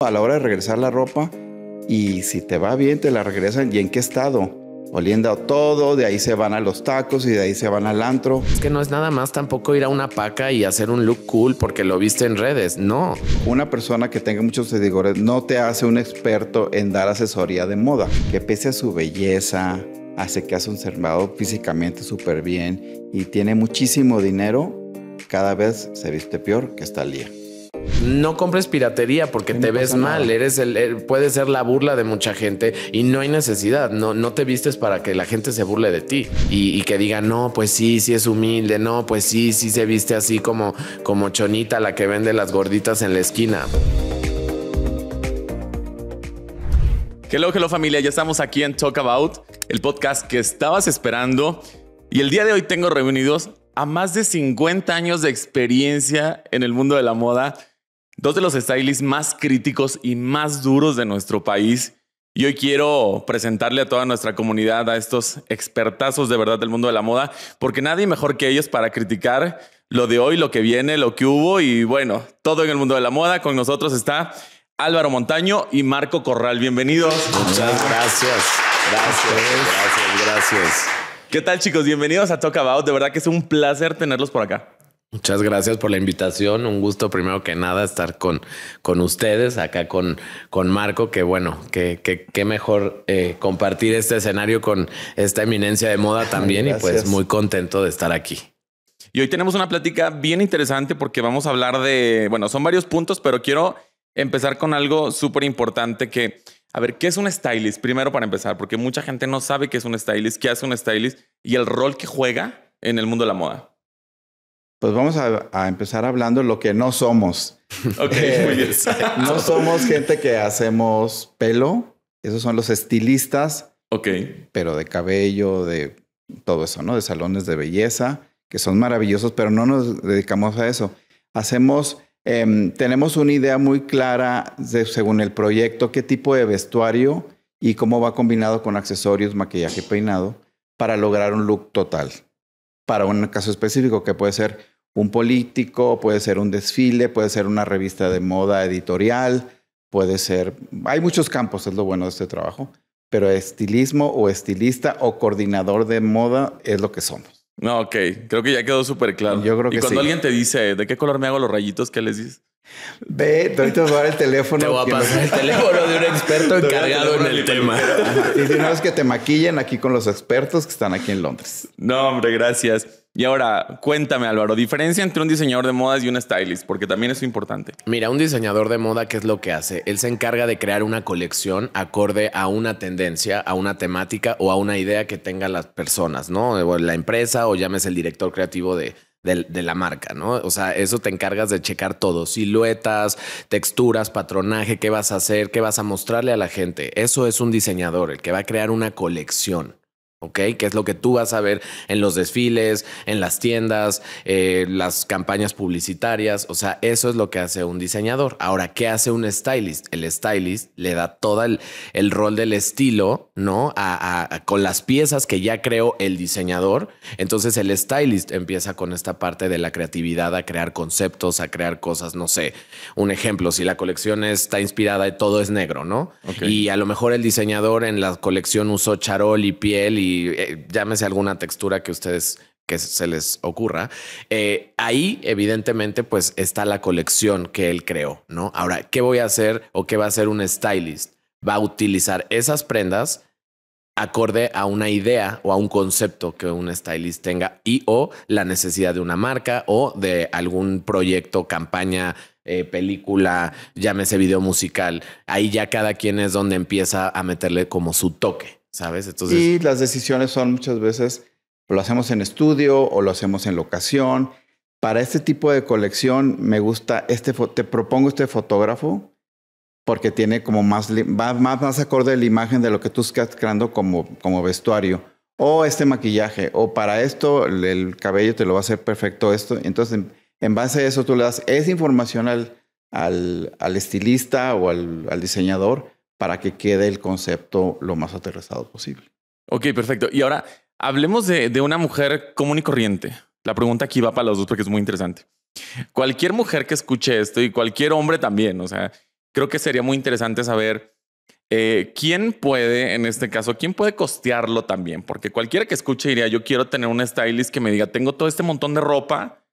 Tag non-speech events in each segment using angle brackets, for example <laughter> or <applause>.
a la hora de regresar la ropa y si te va bien te la regresan y en qué estado. Oliendo todo, de ahí se van a los tacos y de ahí se van al antro. Es que no es nada más tampoco ir a una paca y hacer un look cool porque lo viste en redes, no. Una persona que tenga muchos seguidores no te hace un experto en dar asesoría de moda, que pese a su belleza, hace que hace un cerrado físicamente súper bien y tiene muchísimo dinero, cada vez se viste peor que está el día no compres piratería porque te ves mal, eres el, eh, puede ser la burla de mucha gente y no hay necesidad, no, no te vistes para que la gente se burle de ti y, que diga, no, pues sí, sí es humilde, no, pues sí, sí se viste así como, como chonita la que vende las gorditas en la esquina. Hello, hello familia, ya estamos aquí en Talk About, el podcast que estabas esperando y el día de hoy tengo reunidos a más de 50 años de experiencia en el mundo de la moda dos de los stylists más críticos y más duros de nuestro país. Y hoy quiero presentarle a toda nuestra comunidad a estos expertazos de verdad del mundo de la moda, porque nadie mejor que ellos para criticar lo de hoy, lo que viene, lo que hubo y bueno, todo en el mundo de la moda. Con nosotros está Álvaro Montaño y Marco Corral. Bienvenidos. Muchas gracias. Gracias, gracias, gracias. ¿Qué tal chicos? Bienvenidos a Talk About. De verdad que es un placer tenerlos por acá. Muchas gracias por la invitación. Un gusto primero que nada estar con, con ustedes, acá con, con Marco, que bueno, que, que, mejor eh, compartir este escenario con esta eminencia de moda también y pues muy contento de estar aquí. Y hoy tenemos una plática bien interesante porque vamos a hablar de, bueno, son varios puntos, pero quiero empezar con algo súper importante que, a ver, ¿qué es un stylist? Primero para empezar, porque mucha gente no sabe qué es un stylist, qué hace un stylist y el rol que juega en el mundo de la moda. Pues vamos a, empezar hablando lo que no somos. <laughs> Ok, eh, No somos gente que hacemos pelo. Esos son los estilistas. Ok. Pero de cabello, de todo eso, ¿no? De salones de belleza, que son maravillosos, pero no nos dedicamos a eso. Hacemos, em, tenemos una idea muy clara de, según el proyecto, qué tipo de vestuario y cómo va combinado con accesorios, maquillaje, peinado, para lograr un look total para un caso específico, que puede ser un político, puede ser un desfile, puede ser una revista de moda editorial, puede ser, hay muchos campos, es lo bueno de este trabajo, pero estilismo o estilista o coordinador de moda es lo que somos. No, ok, creo que ya quedó súper claro. Yo creo que y cuando alguien te dice, ¿de qué color me hago los rayitos? ¿Qué les dices? Ve, te voy a el teléfono. Te voy a pasar el teléfono de un experto <laughs> encargado en el tema. Y si no es que te maquillen aquí con los expertos que están aquí en Londres. No, hombre, gracias. Y ahora, cuéntame, Álvaro, diferencia entre un diseñador de modas y un stylist, porque también es importante. Mira, un diseñador de moda, ¿qué es lo que hace? Él se encarga de crear una colección acorde a una tendencia, a una temática o a una idea que tengan las personas, ¿no? O la empresa o llames el director creativo de, de, la marca, ¿no? O sea, eso te encargas de checar todo, siluetas, texturas, patronaje, qué vas a hacer, qué vas a mostrarle a la gente. Eso es un diseñador, el que va a crear una colección. ¿ok? Que es lo que tú vas a ver en los desfiles, en las tiendas, eh, las campañas publicitarias, o sea, eso es lo que hace un diseñador. Ahora, ¿qué hace un stylist? El stylist le da todo el, rol del estilo, ¿no? A, con las piezas que ya creó el diseñador. Entonces el stylist empieza con esta parte de la creatividad, a crear conceptos, a crear cosas, no sé. Un ejemplo, si la colección está inspirada y todo es negro, ¿no? Y a lo mejor el diseñador en la colección usó charol y piel y eh, llámese alguna textura que ustedes que se les ocurra. Eh, ahí, evidentemente, pues está la colección que él creó, ¿no? Ahora, ¿qué voy a hacer o qué va a hacer un stylist? Va a utilizar esas prendas acorde a una idea o a un concepto que un stylist tenga y o la necesidad de una marca o de algún proyecto, campaña, eh, película, llámese video musical. Ahí ya cada quien es donde empieza a meterle como su toque. ¿sabes? Y las decisiones son muchas veces, lo hacemos en estudio o lo hacemos en locación. Para este tipo de colección me gusta, este, te propongo este fotógrafo porque tiene como más, más, más acorde a la imagen de lo que tú estás creando como, como vestuario. O este maquillaje, o para esto el, cabello te lo va a hacer perfecto esto. Entonces, en, base a eso tú le das esa información al, al, al estilista o al, al diseñador para que quede el concepto lo más aterrizado posible. Ok, perfecto. Y ahora hablemos de, una mujer común y corriente. La pregunta aquí va para los dos porque es muy interesante. Cualquier mujer que escuche esto y cualquier hombre también, o sea, creo que sería muy interesante saber eh, quién puede, en este caso, quién puede costearlo también, porque cualquiera que escuche diría, yo quiero tener un stylist que me diga, tengo todo este montón de ropa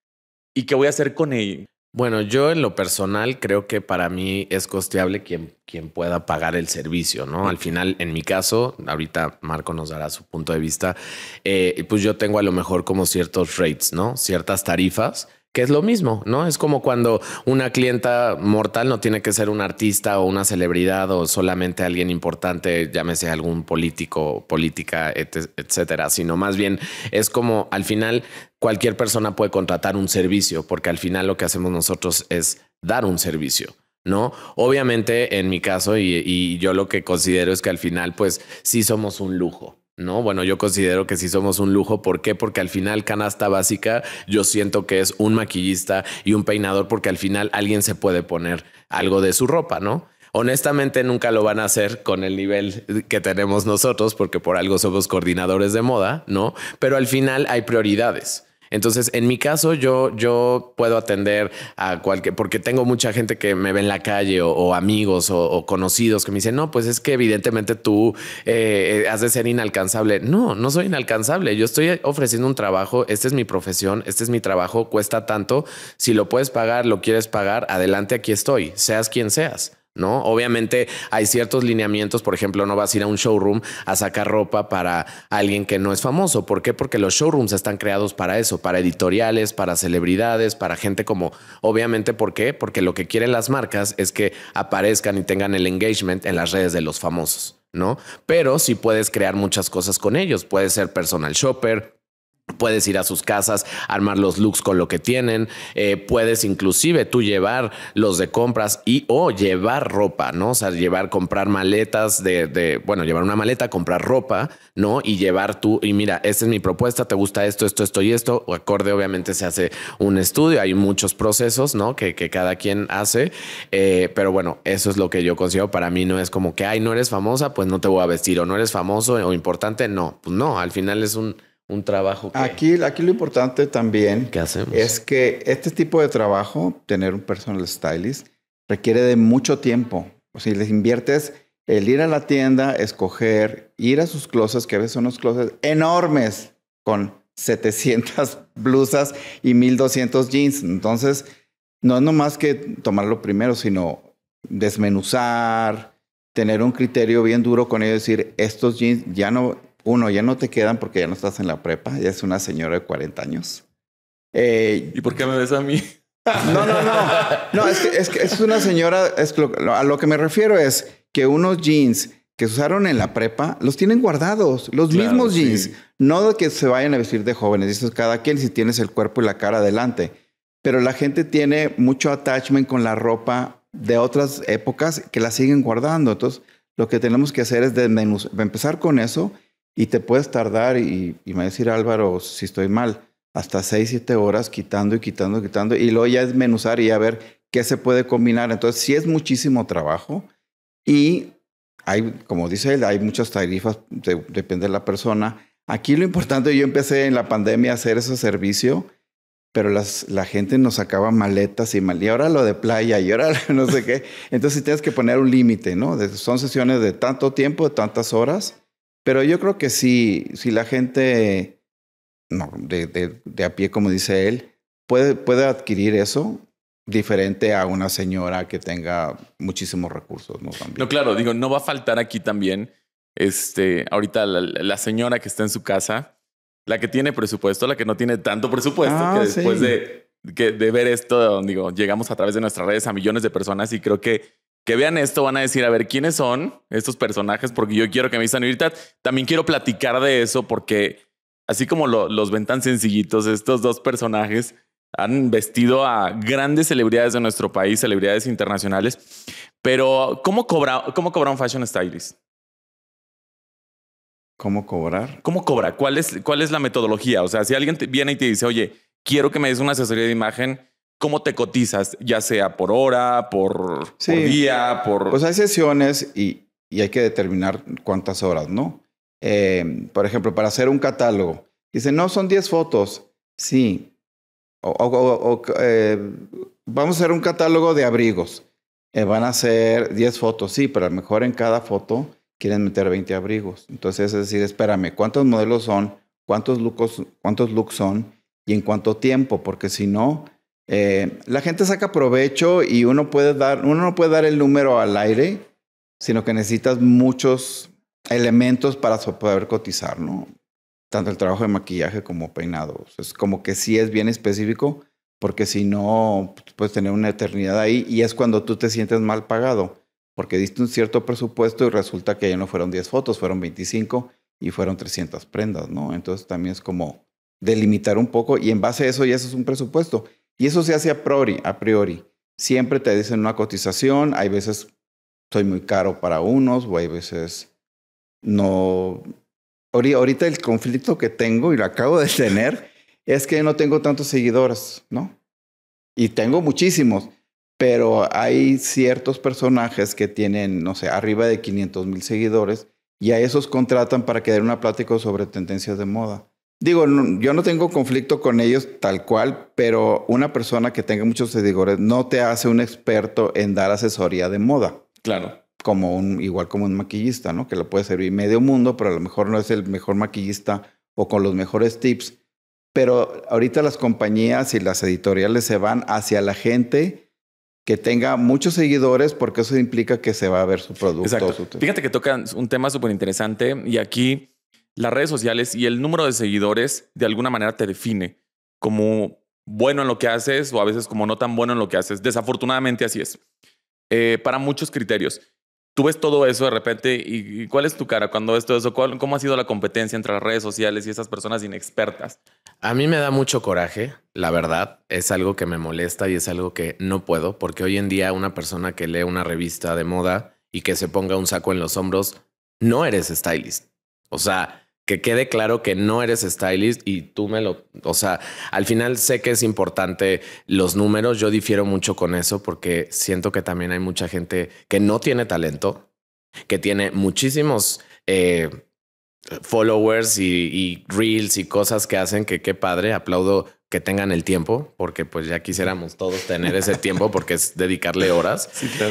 y qué voy a hacer con ella. Bueno, yo en lo personal creo que para mí es costeable quien, quien pueda pagar el servicio, ¿no? Al final, en mi caso, ahorita Marco nos dará su punto de vista, eh, pues yo tengo a lo mejor como ciertos rates, ¿no? Ciertas tarifas que es lo mismo, ¿no? Es como cuando una clienta mortal no tiene que ser un artista o una celebridad o solamente alguien importante, llámese algún político, política, etcétera, sino más bien es como al final cualquier persona puede contratar un servicio, porque al final lo que hacemos nosotros es dar un servicio. ¿no? Obviamente, en mi caso, y, y, yo lo que considero es que al final, pues sí somos un lujo, no, bueno, yo considero que si somos un lujo. ¿Por qué? Porque al final canasta básica yo siento que es un maquillista y un peinador porque al final alguien se puede poner algo de su ropa, ¿no? Honestamente nunca lo van a hacer con el nivel que tenemos nosotros porque por algo somos coordinadores de moda, ¿no? Pero al final hay prioridades. Entonces, en mi caso, yo, yo puedo atender a cualquier, porque tengo mucha gente que me ve en la calle o, amigos o, conocidos que me dicen, no, pues es que evidentemente tú eh, eh, has de ser inalcanzable. No, no soy inalcanzable. Yo estoy ofreciendo un trabajo, esta es mi profesión, este es mi trabajo, cuesta tanto. Si lo puedes pagar, lo quieres pagar, adelante, aquí estoy, seas quien seas. ¿no? Obviamente hay ciertos lineamientos, por ejemplo, no vas a ir a un showroom a sacar ropa para alguien que no es famoso. ¿Por qué? Porque los showrooms están creados para eso, para editoriales, para celebridades, para gente como, obviamente, ¿por qué? Porque lo que quieren las marcas es que aparezcan y tengan el engagement en las redes de los famosos, ¿no? Pero sí puedes crear muchas cosas con ellos, puedes ser personal shopper Puedes ir a sus casas, armar los looks con lo que tienen, eh, puedes inclusive tú llevar los de compras y o llevar ropa, ¿no? O sea, llevar, comprar maletas de, bueno, llevar una maleta, comprar ropa, ¿no? Y llevar tú, y mira, esta es mi propuesta, te gusta esto, esto, esto y esto, o acorde obviamente se hace un estudio, hay muchos procesos, ¿no? Que, cada quien hace, eh, pero bueno, eso es lo que yo considero, para mí no es como que, ay, no eres famosa, pues no te voy a vestir, o no eres famoso o importante, no, pues no, al final es un un trabajo. Que... Aquí, aquí lo importante también es que este tipo de trabajo, tener un personal stylist, requiere de mucho tiempo. O si les inviertes el ir a la tienda, escoger, ir a sus closets, que a veces son unos closets enormes, con 700 <laughs> blusas y 1200 jeans. Entonces, no es nomás que tomarlo primero, sino desmenuzar, tener un criterio bien duro con ello, decir, estos jeans ya no, uno, ya no te quedan porque ya no estás en la prepa, ya es una señora de 40 años. Eh, ¿Y por qué me ves a mí? No, no, no. No, es que es, una señora, a lo que me refiero es que unos jeans que se usaron en la prepa los tienen guardados, los mismos jeans, no de que se vayan a vestir de jóvenes, eso es cada quien si tienes el cuerpo y la cara adelante. Pero la gente tiene mucho attachment con la ropa de otras épocas que la siguen guardando. Entonces, lo que tenemos que hacer es empezar con eso y te puedes tardar, y, me va a decir Álvaro si estoy mal, hasta 6, siete horas quitando y quitando y quitando, y luego ya es menuzar y a ver qué se puede combinar. Entonces, sí es muchísimo trabajo y hay, como dice él, hay muchas tarifas, depende de la persona. Aquí lo importante, yo empecé en la pandemia a hacer ese servicio, pero las, la gente nos sacaba maletas y mal, y ahora lo de playa, y ahora <laughs> no sé qué. Entonces, tienes que poner un límite, ¿no? Son sesiones de tanto tiempo, de tantas horas pero yo creo que si, si la gente no, de, de, a pie, como dice él, puede, puede adquirir eso diferente a una señora que tenga muchísimos recursos. No, También. no claro, digo, no va a faltar aquí también, este, ahorita la, señora que está en su casa, la que tiene presupuesto, la que no tiene tanto presupuesto, que ah, después de, que, de ver esto, digo, llegamos a través de nuestras redes a millones de personas y creo que que vean esto van a decir, a ver, ¿quiénes son estos personajes? Porque yo quiero que me dicen ahorita. También quiero platicar de eso porque así como los ven tan sencillitos, estos dos personajes han vestido a grandes celebridades de nuestro país, celebridades internacionales. Pero, ¿cómo cobra, cómo cobra un fashion stylist? ¿Cómo cobrar? ¿Cómo cobra? ¿Cuál es, la metodología? O sea, si alguien viene y te dice, oye, quiero que me des una asesoría de imagen, cómo te cotizas, ya sea por hora, por, día, por... Pues hay sesiones y, y, hay que determinar cuántas horas, ¿no? Eh, por ejemplo, para hacer un catálogo, dicen, no, son 10 fotos, sí. O, eh, vamos a hacer un catálogo de abrigos. Eh, van a ser 10 fotos, sí, pero a lo mejor en cada foto quieren meter 20 abrigos. Entonces es decir, espérame, ¿cuántos modelos son? ¿Cuántos looks, cuántos looks son? ¿Y en cuánto tiempo? Porque si no, eh, la gente saca provecho y uno puede dar, uno no puede dar el número al aire, sino que necesitas muchos elementos para poder cotizar, ¿no? Tanto el trabajo de maquillaje como peinados. Es como que sí es bien específico, porque si no, pues, puedes tener una eternidad ahí y es cuando tú te sientes mal pagado, porque diste un cierto presupuesto y resulta que ya no fueron 10 fotos, fueron 25 y fueron 300 prendas, ¿no? Entonces también es como delimitar un poco y en base a eso ya eso es un presupuesto. Y eso se hace a priori, a priori. Siempre te dicen una cotización, hay veces soy muy caro para unos o hay veces no... Ahorita el conflicto que tengo y lo acabo de <laughs> tener es que no tengo tantos seguidores, ¿no? Y tengo muchísimos, pero hay ciertos personajes que tienen, no sé, arriba de 500 mil seguidores y a esos contratan para que den una plática sobre tendencias de moda. Digo, yo no tengo conflicto con ellos tal cual, pero una persona que tenga muchos seguidores no te hace un experto en dar asesoría de moda. Claro. Como igual como un maquillista, ¿no? Que le puede servir medio mundo, pero a lo mejor no es el mejor maquillista o con los mejores tips. Pero ahorita las compañías y las editoriales se van hacia la gente que tenga muchos seguidores porque eso implica que se va a ver su producto. Exacto. Fíjate que tocan un tema súper interesante y aquí las redes sociales y el número de seguidores de alguna manera te define como bueno en lo que haces o a veces como no tan bueno en lo que haces. Desafortunadamente así es. Eh, para muchos criterios. Tú ves todo eso de repente y, ¿cuál es tu cara cuando ves todo eso? ¿Cómo ha sido la competencia entre las redes sociales y esas personas inexpertas? A mí me da mucho coraje, la verdad. Es algo que me molesta y es algo que no puedo, porque hoy en día una persona que lee una revista de moda y que se ponga un saco en los hombros, no eres stylist. O sea, que quede claro que no eres stylist y tú me lo, o sea, al final sé que es importante los números, yo difiero mucho con eso porque siento que también hay mucha gente que no tiene talento, que tiene muchísimos eh, followers y, y, reels y cosas que hacen que qué padre, aplaudo que tengan el tiempo, porque pues ya quisiéramos todos tener ese tiempo porque es dedicarle horas.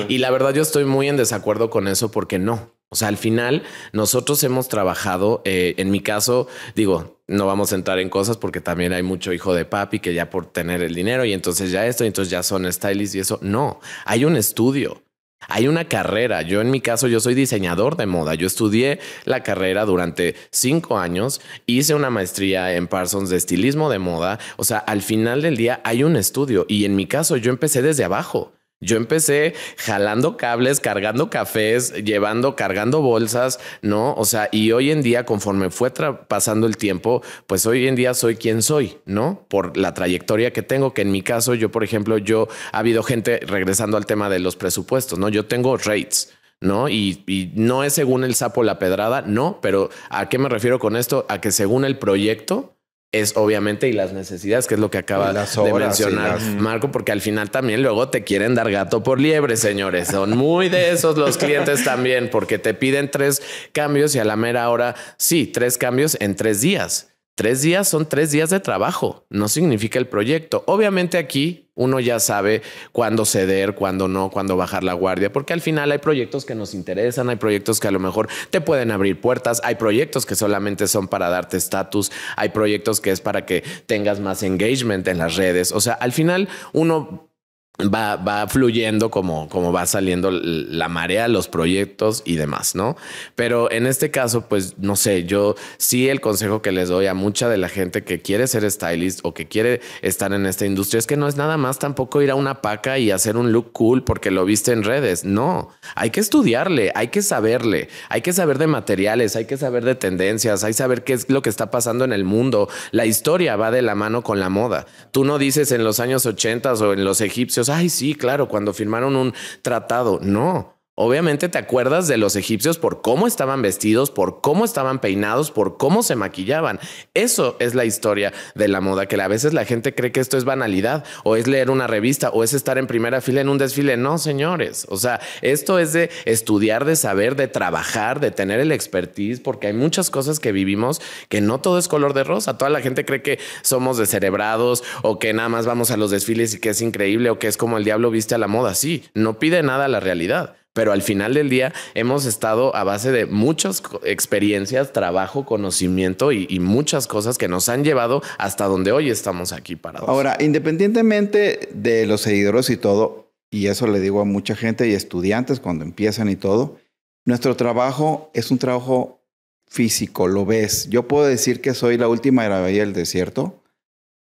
Y la verdad yo estoy muy en desacuerdo con eso porque no. O sea, al final nosotros hemos trabajado, eh, en mi caso, digo, no vamos a entrar en cosas porque también hay mucho hijo de papi que ya por tener el dinero y entonces ya esto, y entonces ya son stylists y eso. No, hay un estudio. Hay una carrera. Yo en mi caso, yo soy diseñador de moda. Yo estudié la carrera durante cinco años, hice una maestría en Parsons de estilismo de moda. O sea, al final del día hay un estudio y en mi caso yo empecé desde abajo. Yo empecé jalando cables, cargando cafés, llevando, cargando bolsas, ¿no? O sea, y hoy en día, conforme fue pasando el tiempo, pues hoy en día soy quien soy, ¿no? Por la trayectoria que tengo, que en mi caso, yo, por ejemplo, yo ha habido gente regresando al tema de los presupuestos, ¿no? Yo tengo rates. ¿no? Y, no es según el sapo la pedrada, no, pero ¿a qué me refiero con esto? A que según el proyecto es obviamente y las necesidades, que es lo que acaba de mencionar Marco, porque al final también luego te quieren dar gato por liebre, señores. Son muy de esos los clientes <laughs> también, porque te piden tres cambios y a la mera hora, sí, tres cambios en tres días. Tres días son tres días de trabajo, no significa el proyecto. Obviamente aquí uno ya sabe cuándo ceder, cuándo no, cuándo bajar la guardia, porque al final hay proyectos que nos interesan, hay proyectos que a lo mejor te pueden abrir puertas, hay proyectos que solamente son para darte estatus, hay proyectos que es para que tengas más engagement en las redes. O sea, al final uno va, fluyendo como, como va saliendo la marea, los proyectos y demás, ¿no? Pero en este caso, pues no sé, yo sí el consejo que les doy a mucha de la gente que quiere ser stylist o que quiere estar en esta industria es que no es nada más tampoco ir a una paca y hacer un look cool porque lo viste en redes, no, hay que estudiarle, hay que saberle, hay que saber de materiales, hay que saber de tendencias, hay que saber qué es lo que está pasando en el mundo, la historia va de la mano con la moda, tú no dices en los años 80 o en los egipcios, ay, sí, claro, cuando firmaron un tratado. No, Obviamente te acuerdas de los egipcios por cómo estaban vestidos, por cómo estaban peinados, por cómo se maquillaban. Eso es la historia de la moda, que a veces la gente cree que esto es banalidad, o es leer una revista, o es estar en primera fila en un desfile. No, señores. O sea, esto es de estudiar, de saber, de trabajar, de tener el expertise, porque hay muchas cosas que vivimos que no todo es color de rosa. Toda la gente cree que somos descerebrados, o que nada más vamos a los desfiles y que es increíble, o que es como el diablo viste a la moda. Sí, no pide nada a la realidad. Pero al final del día hemos estado a base de muchas experiencias, trabajo, conocimiento y, muchas cosas que nos han llevado hasta donde hoy estamos aquí parados. Ahora, independientemente de los seguidores y todo, y eso le digo a mucha gente y estudiantes cuando empiezan y todo, nuestro trabajo es un trabajo físico, lo ves. Yo puedo decir que soy la última de del desierto,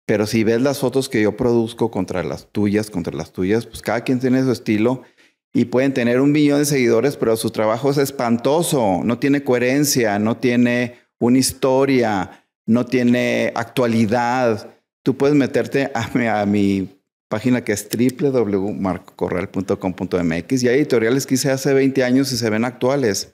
pero si ves las fotos que yo produzco contra las tuyas, contra las tuyas, pues cada quien tiene su estilo y pueden tener un millón de seguidores, pero su trabajo es espantoso, no tiene coherencia, no tiene una historia, no tiene actualidad. Tú puedes meterte a mi, página que es www.marcocorral.com.mx y hay editoriales que hice hace 20 años y se ven actuales.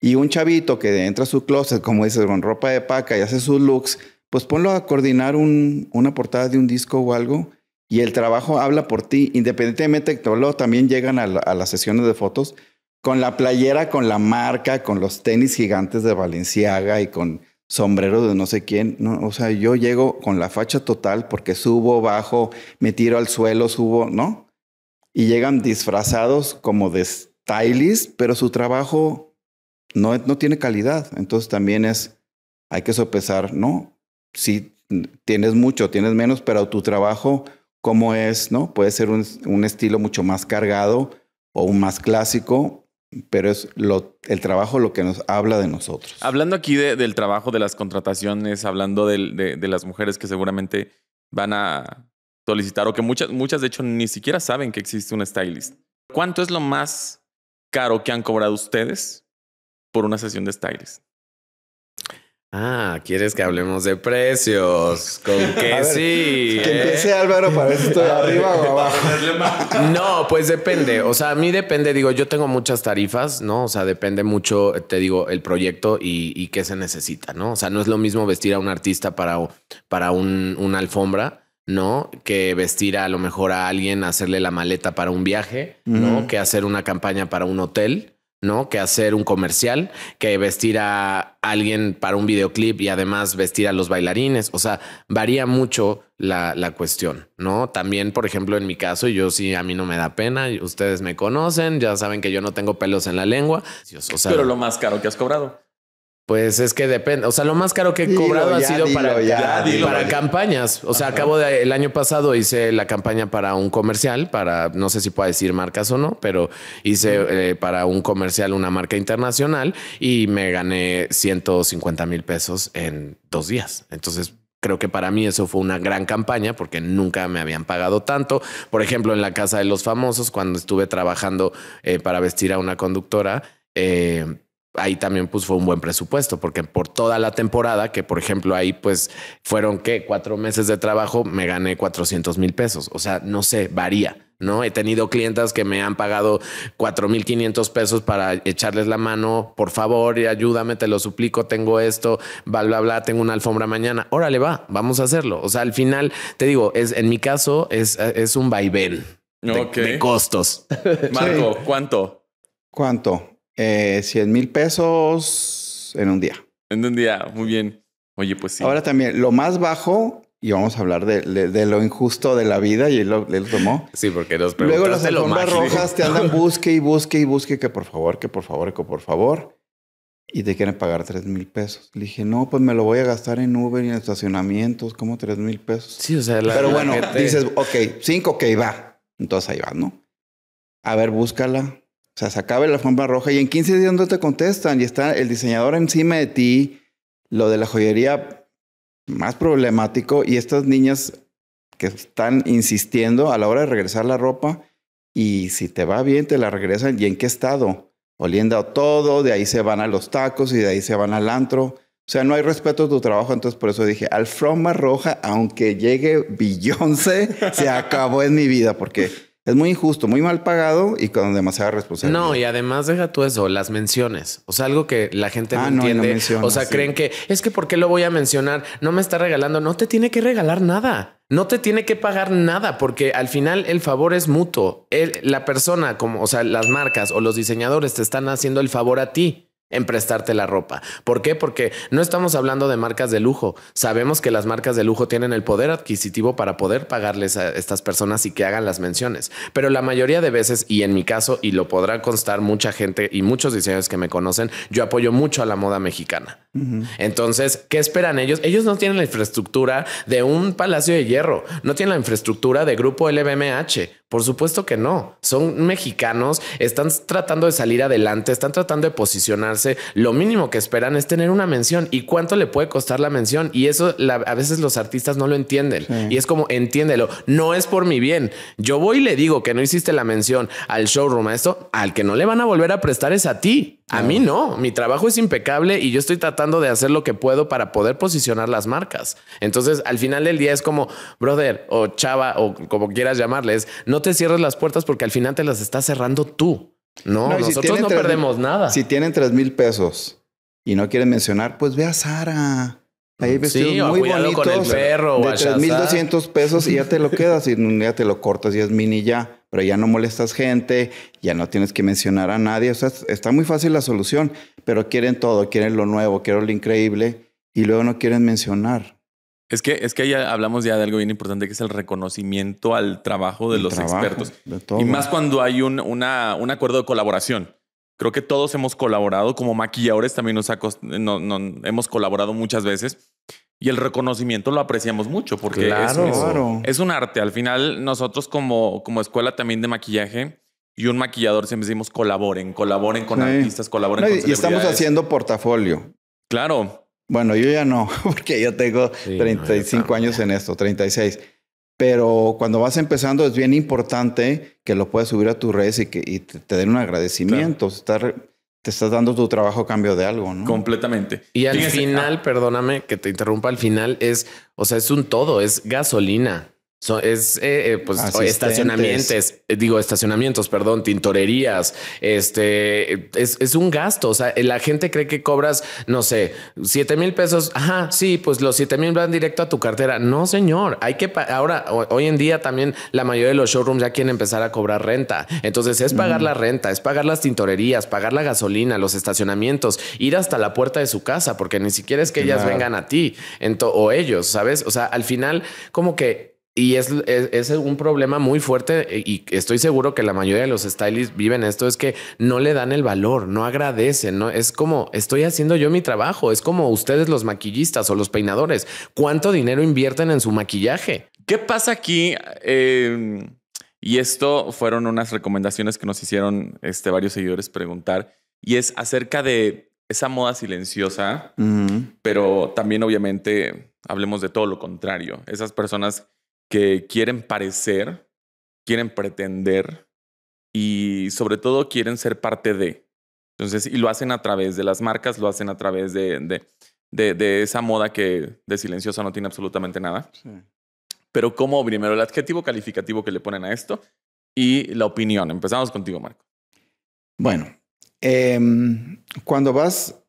Y un chavito que entra a su closet, como dices, con ropa de paca y hace sus looks, pues ponlo a coordinar una portada de un disco o algo y el trabajo habla por ti, independientemente de que luego también llegan a, las sesiones de fotos con la playera, con la marca, con los tenis gigantes de Valenciaga y con sombrero de no sé quién. No, o sea, yo llego con la facha total porque subo, bajo, me tiro al suelo, subo, ¿no? Y llegan disfrazados como de stylist, pero su trabajo no, no tiene calidad. Entonces también es, hay que sopesar, ¿no? Sí, tienes mucho, tienes menos, pero tu trabajo cómo es, ¿no? Puede ser un, estilo mucho más cargado o un más clásico, pero es lo, el trabajo lo que nos habla de nosotros. Hablando aquí del trabajo, de las contrataciones, hablando de, de, las mujeres que seguramente van a solicitar o que muchas, muchas de hecho ni siquiera saben que existe un stylist. ¿Cuánto es lo más caro que han cobrado ustedes por una sesión de stylist? Ah, ¿quieres que hablemos de precios? ¿Con <laughs> qué sí? Que eh? empiece Álvaro, para eso arriba o abajo. No, pues depende. O sea, a mí depende. Digo, yo tengo muchas tarifas, ¿no? O sea, depende mucho, te digo, el proyecto y, qué se necesita, ¿no? O sea, no es lo mismo vestir a un artista para, para un, una alfombra. ¿no? Que vestir a, lo mejor a alguien, hacerle la maleta para un viaje, ¿no? Que hacer una campaña para un hotel, ¿no? Que hacer un comercial, que vestir a alguien para un videoclip y además vestir a los bailarines. O sea, varía mucho la, cuestión, ¿no? También, por ejemplo, en mi caso, yo sí, a mí no me da pena, ustedes me conocen, ya saben que yo no tengo pelos en la lengua. Pero lo más caro que has cobrado. Pues es que depende. O sea, lo más caro que he cobrado ha sido para, para campañas. O sea, acabo de. El año pasado hice la campaña para un comercial, para. No sé si puedo decir marcas o no, pero hice eh, para un comercial una marca internacional y me gané 150 mil pesos en dos días. Entonces, Creo que para mí eso fue una gran campaña porque nunca me habían pagado tanto. Por ejemplo, en la Casa de los Famosos, cuando estuve trabajando eh, para vestir a una conductora, eh, ahí también pues fue un buen presupuesto, porque por toda la temporada, que por ejemplo ahí pues fueron que cuatro meses de trabajo, me gané 400 mil pesos. O sea, no sé, varía. ¿no? He tenido clientas que me han pagado 4.500 pesos para echarles la mano, por favor, ayúdame, te lo suplico, tengo esto, bla, bla, bla, tengo una alfombra mañana, órale, va, vamos a hacerlo. O sea, al final, te digo, es, en mi caso es, es un vaivén de, costos. Marco, ¿cuánto? ¿Cuánto? eh, 100 mil pesos en un día. En un día, muy bien. Oye, pues sí. Ahora también, lo más bajo, y vamos a hablar de, de, lo injusto de la vida, y él lo, él tomó. Sí, porque nos Luego las alfombras rojas te andan <laughs> busque y busque y busque, que por favor, que por favor, que por favor. Y te quieren pagar 3 mil pesos. Le dije, no, pues me lo voy a gastar en Uber y en estacionamientos, como 3 mil pesos. Sí, o sea, la, Pero bueno, dices, ok, 5, ok, va. Entonces ahí va, ¿no? A ver, búscala. O sea, se acaba la alfombra roja y en 15 días no te contestan y está el diseñador encima de ti, lo de la joyería más problemático y estas niñas que están insistiendo a la hora de regresar la ropa y si te va bien te la regresan y en qué estado, oliendo todo, de ahí se van a los tacos y de ahí se van al antro. O sea, no hay respeto a tu trabajo, entonces por eso dije, al alfombra roja, aunque llegue Beyoncé, se acabó en mi vida, porque es muy injusto, muy mal pagado y con demasiada responsabilidad. No, y además deja tú eso, las menciones. O sea, algo que la gente ah, no, entiende. o sea, creen que es que ¿por qué lo voy a mencionar? No me está regalando, no te tiene que regalar nada. No te tiene que pagar nada porque al final el favor es mutuo. El, la persona, como, o sea, las marcas o los diseñadores te están haciendo el favor a ti en prestarte la ropa. ¿Por qué? Porque no estamos hablando de marcas de lujo. Sabemos que las marcas de lujo tienen el poder adquisitivo para poder pagarles a estas personas y que hagan las menciones. Pero la mayoría de veces, y en mi caso, y lo podrá constar mucha gente y muchos diseñadores que me conocen, yo apoyo mucho a la moda mexicana. Entonces, ¿qué esperan ellos? Ellos no tienen la infraestructura de un palacio de hierro, no tienen la infraestructura de grupo LBMH. Por supuesto que no. Son mexicanos, están tratando de salir adelante, están tratando de posicionarse lo mínimo que esperan es tener una mención y cuánto le puede costar la mención. Y eso a veces los artistas no lo entienden. Y es como, entiéndelo, no es por mi bien. Yo voy y le digo que no hiciste la mención al showroom, a esto, al que no le van a volver a prestar es a ti. A mí no, mi trabajo es impecable y yo estoy tratando de hacer lo que puedo para poder posicionar las marcas. Entonces, al final del día es como, brother o chava o como quieras llamarles, no te cierres las puertas porque al final te las estás cerrando tú. No, si no perdemos nada. Si tienen tres mil pesos y no quieren mencionar, pues ve a Sara. Ahí vestidos sí, muy bonitos con el perro, de pesos y ya te lo quedas y ya te lo cortas y es mini ya, pero ya no molestas gente, ya no tienes que mencionar a nadie, sea, está muy fácil la solución, pero quieren todo, quieren lo nuevo, quieren lo increíble y luego no quieren mencionar. Es que, es que ya hablamos ya de algo bien importante que es el reconocimiento al trabajo de los expertos. Y más cuando hay un, un acuerdo de colaboración. Creo que todos hemos colaborado, como maquilladores también nos hemos colaborado muchas veces y el reconocimiento lo apreciamos mucho porque es, un arte. Al final nosotros como, como escuela también de maquillaje, y un maquillador siempre decimos colaboren, colaboren con artistas, colaboren con Y estamos haciendo portafolio. Claro. Bueno, yo ya no, <laughs> porque yo tengo 35 años en esto, 36. Pero cuando vas empezando es bien importante que lo puedas subir a tus redes y que te, den un agradecimiento. Estar, te estás dando tu trabajo a cambio de algo, ¿no? Completamente. Y al final, ah. perdóname que te interrumpa, al final es, o sea, es un todo, es gasolina es eh, eh, pues estacionamientos, eh, digo estacionamientos, perdón, tintorerías. Este es, un gasto. O sea, la gente cree que cobras, no sé, siete mil pesos. Ajá, sí, pues los siete mil van directo a tu cartera. No, señor, hay que ahora hoy en día también la mayoría de los showrooms ya quieren empezar a cobrar renta. Entonces es pagar la renta, es pagar las tintorerías, pagar la gasolina, los estacionamientos, ir hasta la puerta de su casa, porque ni siquiera es que ellas vengan a ti o ellos, sabes? O sea, al final, como que y es, un problema muy fuerte eh, y estoy seguro que la mayoría de los stylists viven esto, es que no le dan el valor, no agradecen, ¿no? Es como, estoy haciendo yo mi trabajo, es como ustedes los maquillistas o los peinadores, ¿cuánto dinero invierten en su maquillaje? ¿Qué pasa aquí? Em, y esto fueron unas recomendaciones que nos hicieron este, varios seguidores preguntar, y es acerca de esa moda silenciosa, pero también obviamente hablemos de todo lo contrario, esas personas que quieren parecer, quieren pretender y sobre todo quieren ser parte de. Entonces, y lo hacen a través de las marcas, lo hacen a través de, de, de, esa moda que de silenciosa no tiene absolutamente nada. Pero como primero el adjetivo calificativo que le ponen a esto y la opinión. Empezamos contigo, Marco. Bueno, em, cuando vas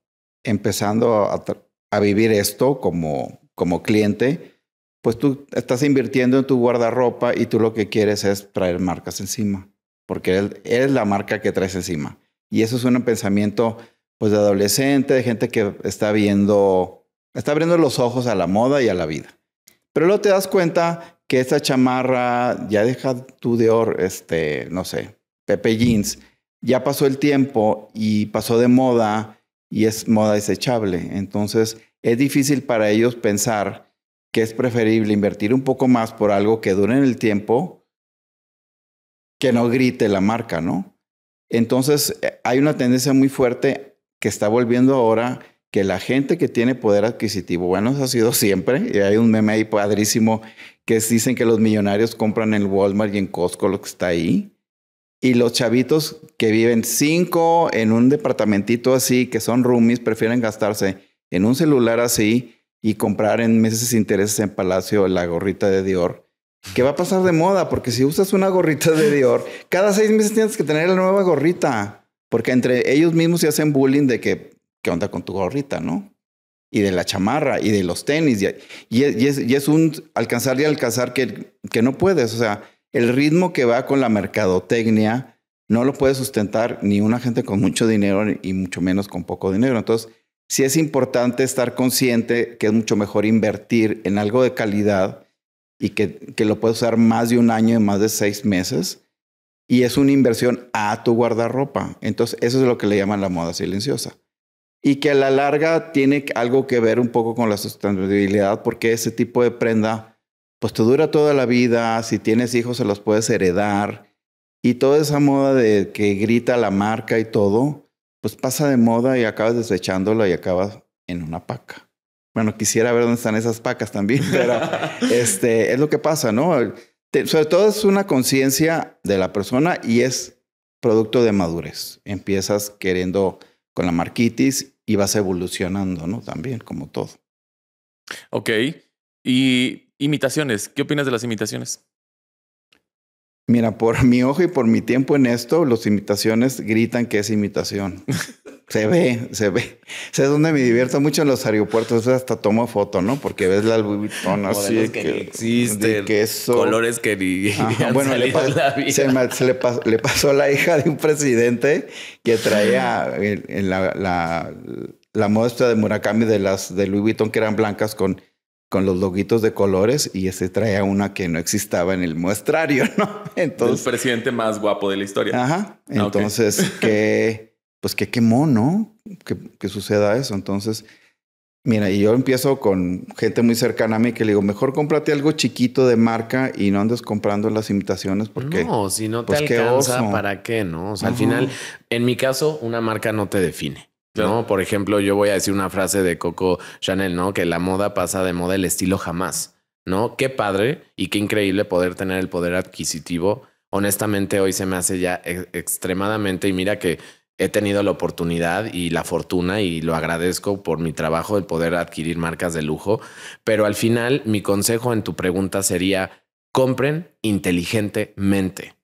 empezando a, a, vivir esto como, como cliente, pues tú estás invirtiendo en tu guardarropa y tú lo que quieres es traer marcas encima, porque eres, la marca que traes encima. Y eso es un pensamiento pues de adolescente, de gente que está viendo, está abriendo los ojos a la moda y a la vida. Pero luego te das cuenta que esa chamarra, ya deja tú de este, no sé, Pepe Jeans, ya pasó el tiempo y pasó de moda y es moda desechable. Entonces es difícil para ellos pensar que es preferible invertir un poco más por algo que dure en el tiempo que no grite la marca, ¿no? Entonces, eh, hay una tendencia muy fuerte que está volviendo ahora que la gente que tiene poder adquisitivo, bueno, eso ha sido <laughs> siempre, y hay un meme ahí padrísimo que dicen que los millonarios compran en Walmart y en Costco lo que está ahí, y los chavitos que viven cinco en un departamentito así, que son roomies, prefieren gastarse en un celular así y comprar en meses sin intereses en Palacio la gorrita de Dior, que va a pasar de moda, porque si usas una gorrita de Dior, cada seis meses tienes que tener la nueva gorrita, porque entre ellos mismos se hacen bullying de que, ¿qué onda con tu gorrita, no? Y de la chamarra y de los tenis. Y, es, un alcanzar y alcanzar que, que no puedes. O sea, el ritmo que va con la mercadotecnia no lo puede sustentar ni una gente con mucho dinero y mucho menos con poco dinero. Entonces, si es importante estar consciente que es mucho mejor invertir en algo de calidad y que, que lo puedes usar más de un año y más de seis meses. Y es una inversión a tu guardarropa. Entonces, eso es lo que le llaman la moda silenciosa. Y que a la larga tiene algo que ver un poco con la sustentabilidad, porque ese tipo de prenda, pues te dura toda la vida. Si tienes hijos, se los puedes heredar. Y toda esa moda de que grita la marca y todo, pues pasa de moda y acabas desechándolo y acabas en una paca. Bueno, quisiera ver dónde están esas pacas también, <laughs> pero este, es lo que pasa, ¿no? sobre todo es una conciencia de la persona y es producto de madurez. Empiezas queriendo con la marquitis y vas evolucionando, ¿no? También, como todo. Ok. Y imitaciones. ¿Qué opinas de las imitaciones? Mira, por mi ojo y por mi tiempo en esto, los imitaciones gritan que es imitación. <laughs> se ve, se ve. Sé donde me divierto mucho en los aeropuertos. Hasta tomo foto, ¿no? Porque ves la Louis Vuitton así. que, existen. Colores que ni. <laughs> bueno, le pasó, la Se, le, a la hija de un presidente que traía en, la, la muestra de Murakami de las de Louis Vuitton que eran blancas con con los loguitos de colores y ese traía una que no existaba en el muestrario, <laughs> ¿no? Entonces... El presidente más guapo de la historia. Ajá. Ah, Entonces, <laughs> que, pues que quemó, ¿no? Que, suceda eso. Entonces, mira, y yo empiezo con gente muy cercana a mí que le digo, mejor cómprate algo chiquito de marca y no andes comprando las imitaciones porque... No, si no te pues, alcanza, ¿para qué, no? O sea, al final, en mi caso, una marca no te define. ¿no? Por ejemplo, yo voy a decir una frase de Coco Chanel, ¿no? Que la moda pasa de moda el estilo jamás, ¿no? Qué padre y qué increíble poder tener el poder adquisitivo. Honestamente, hoy se me hace ya e-, extremadamente y mira que he tenido la oportunidad y la fortuna y lo agradezco por mi trabajo de poder adquirir marcas de lujo, pero al final mi consejo en tu pregunta sería, compren inteligentemente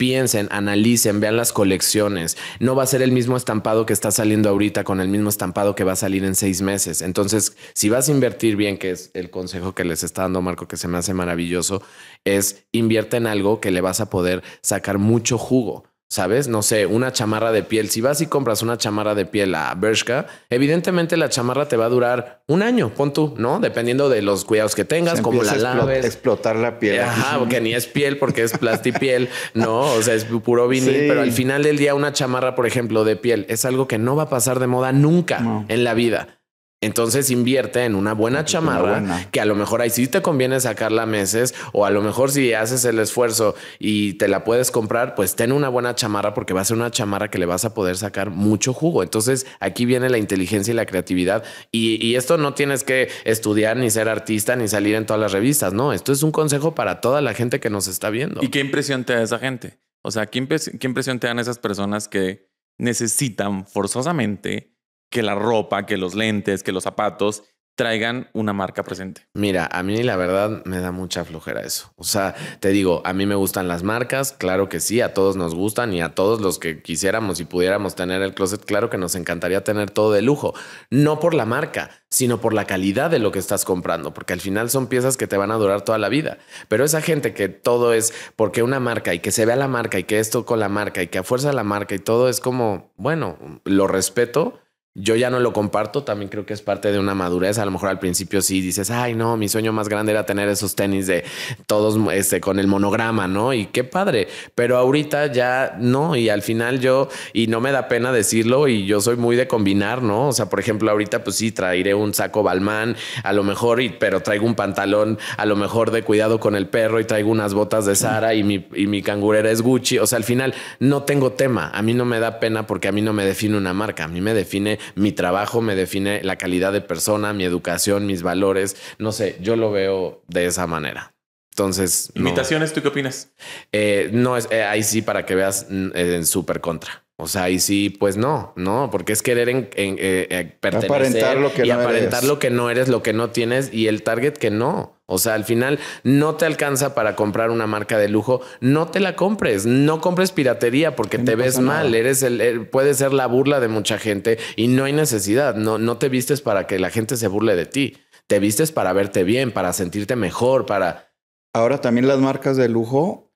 piensen, analicen, vean las colecciones. No va a ser el mismo estampado que está saliendo ahorita con el mismo estampado que va a salir en seis meses. Entonces, si vas a invertir bien, que es el consejo que les está dando Marco, que se me hace maravilloso, es invierte en algo que le vas a poder sacar mucho jugo. ¿Sabes? No sé, una chamarra de piel. Si vas y compras una chamarra de piel a Bershka, evidentemente la chamarra te va a durar un año, pon tú, ¿no? Dependiendo de los cuidados que tengas, como la laves. Explotar la piel. Ajá, porque ni es piel, porque es plastipiel, ¿no? O sea, es puro vinil. Pero al final del día, una chamarra, por ejemplo, de piel es algo que no va a pasar de moda nunca en la vida. Entonces invierte en una buena chamarra que a lo mejor ahí sí te conviene sacarla meses o a lo mejor si haces el esfuerzo y te la puedes comprar, pues ten una buena chamarra porque va a ser una chamarra que le vas a poder sacar mucho jugo. Entonces aquí viene la inteligencia y la creatividad y, y esto no tienes que estudiar ni ser artista ni salir en todas las revistas, no, esto es un consejo para toda la gente que nos está viendo. ¿Y qué impresión te da esa gente? O sea, ¿qué, impresión te dan esas personas que necesitan forzosamente? que la ropa, que los lentes, que los zapatos traigan una marca presente. Mira, a mí la verdad me da mucha flojera eso. O sea, te digo, a mí me gustan las marcas, claro que sí, a todos nos gustan y a todos los que quisiéramos y pudiéramos tener el closet, claro que nos encantaría tener todo de lujo, no por la marca, sino por la calidad de lo que estás comprando, porque al final son piezas que te van a durar toda la vida. Pero esa gente que todo es porque una marca y que se vea la marca y que esto con la marca y que a fuerza la marca y todo es como, bueno, lo respeto yo ya no lo comparto, también creo que es parte de una madurez. A lo mejor al principio sí dices, ay, no, mi sueño más grande era tener esos tenis de todos este, con el monograma, ¿no? Y qué padre. Pero ahorita ya no, y al final yo, y no me da pena decirlo, y yo soy muy de combinar, ¿no? O sea, por ejemplo, ahorita pues sí, traeré un saco balmán, a lo mejor, y, pero traigo un pantalón, a lo mejor de cuidado con el perro, y traigo unas botas de Sara, y mi, y mi cangurera es Gucci. O sea, al final no tengo tema. A mí no me da pena porque a mí no me define una marca, a mí me define mi trabajo me define la calidad de persona, mi educación, mis valores. No sé, yo lo veo de esa manera. Entonces. ¿Imitaciones? ¿Tú qué opinas? Eh, no, es, eh, ahí sí, para que veas, mm, en súper contra. O sea, y sí, pues no, no, porque es querer en, eh, eh, pertenecer aparentar lo que y no aparentar eres. lo que no eres, lo que no tienes y el target que no. O sea, al final no te alcanza para comprar una marca de lujo, no te la compres, no compres piratería porque te ves mal, eres el, eh, puede ser la burla de mucha gente y no hay necesidad, no, no te vistes para que la gente se burle de ti, te vistes para verte bien, para sentirte mejor, para... Ahora también las marcas de lujo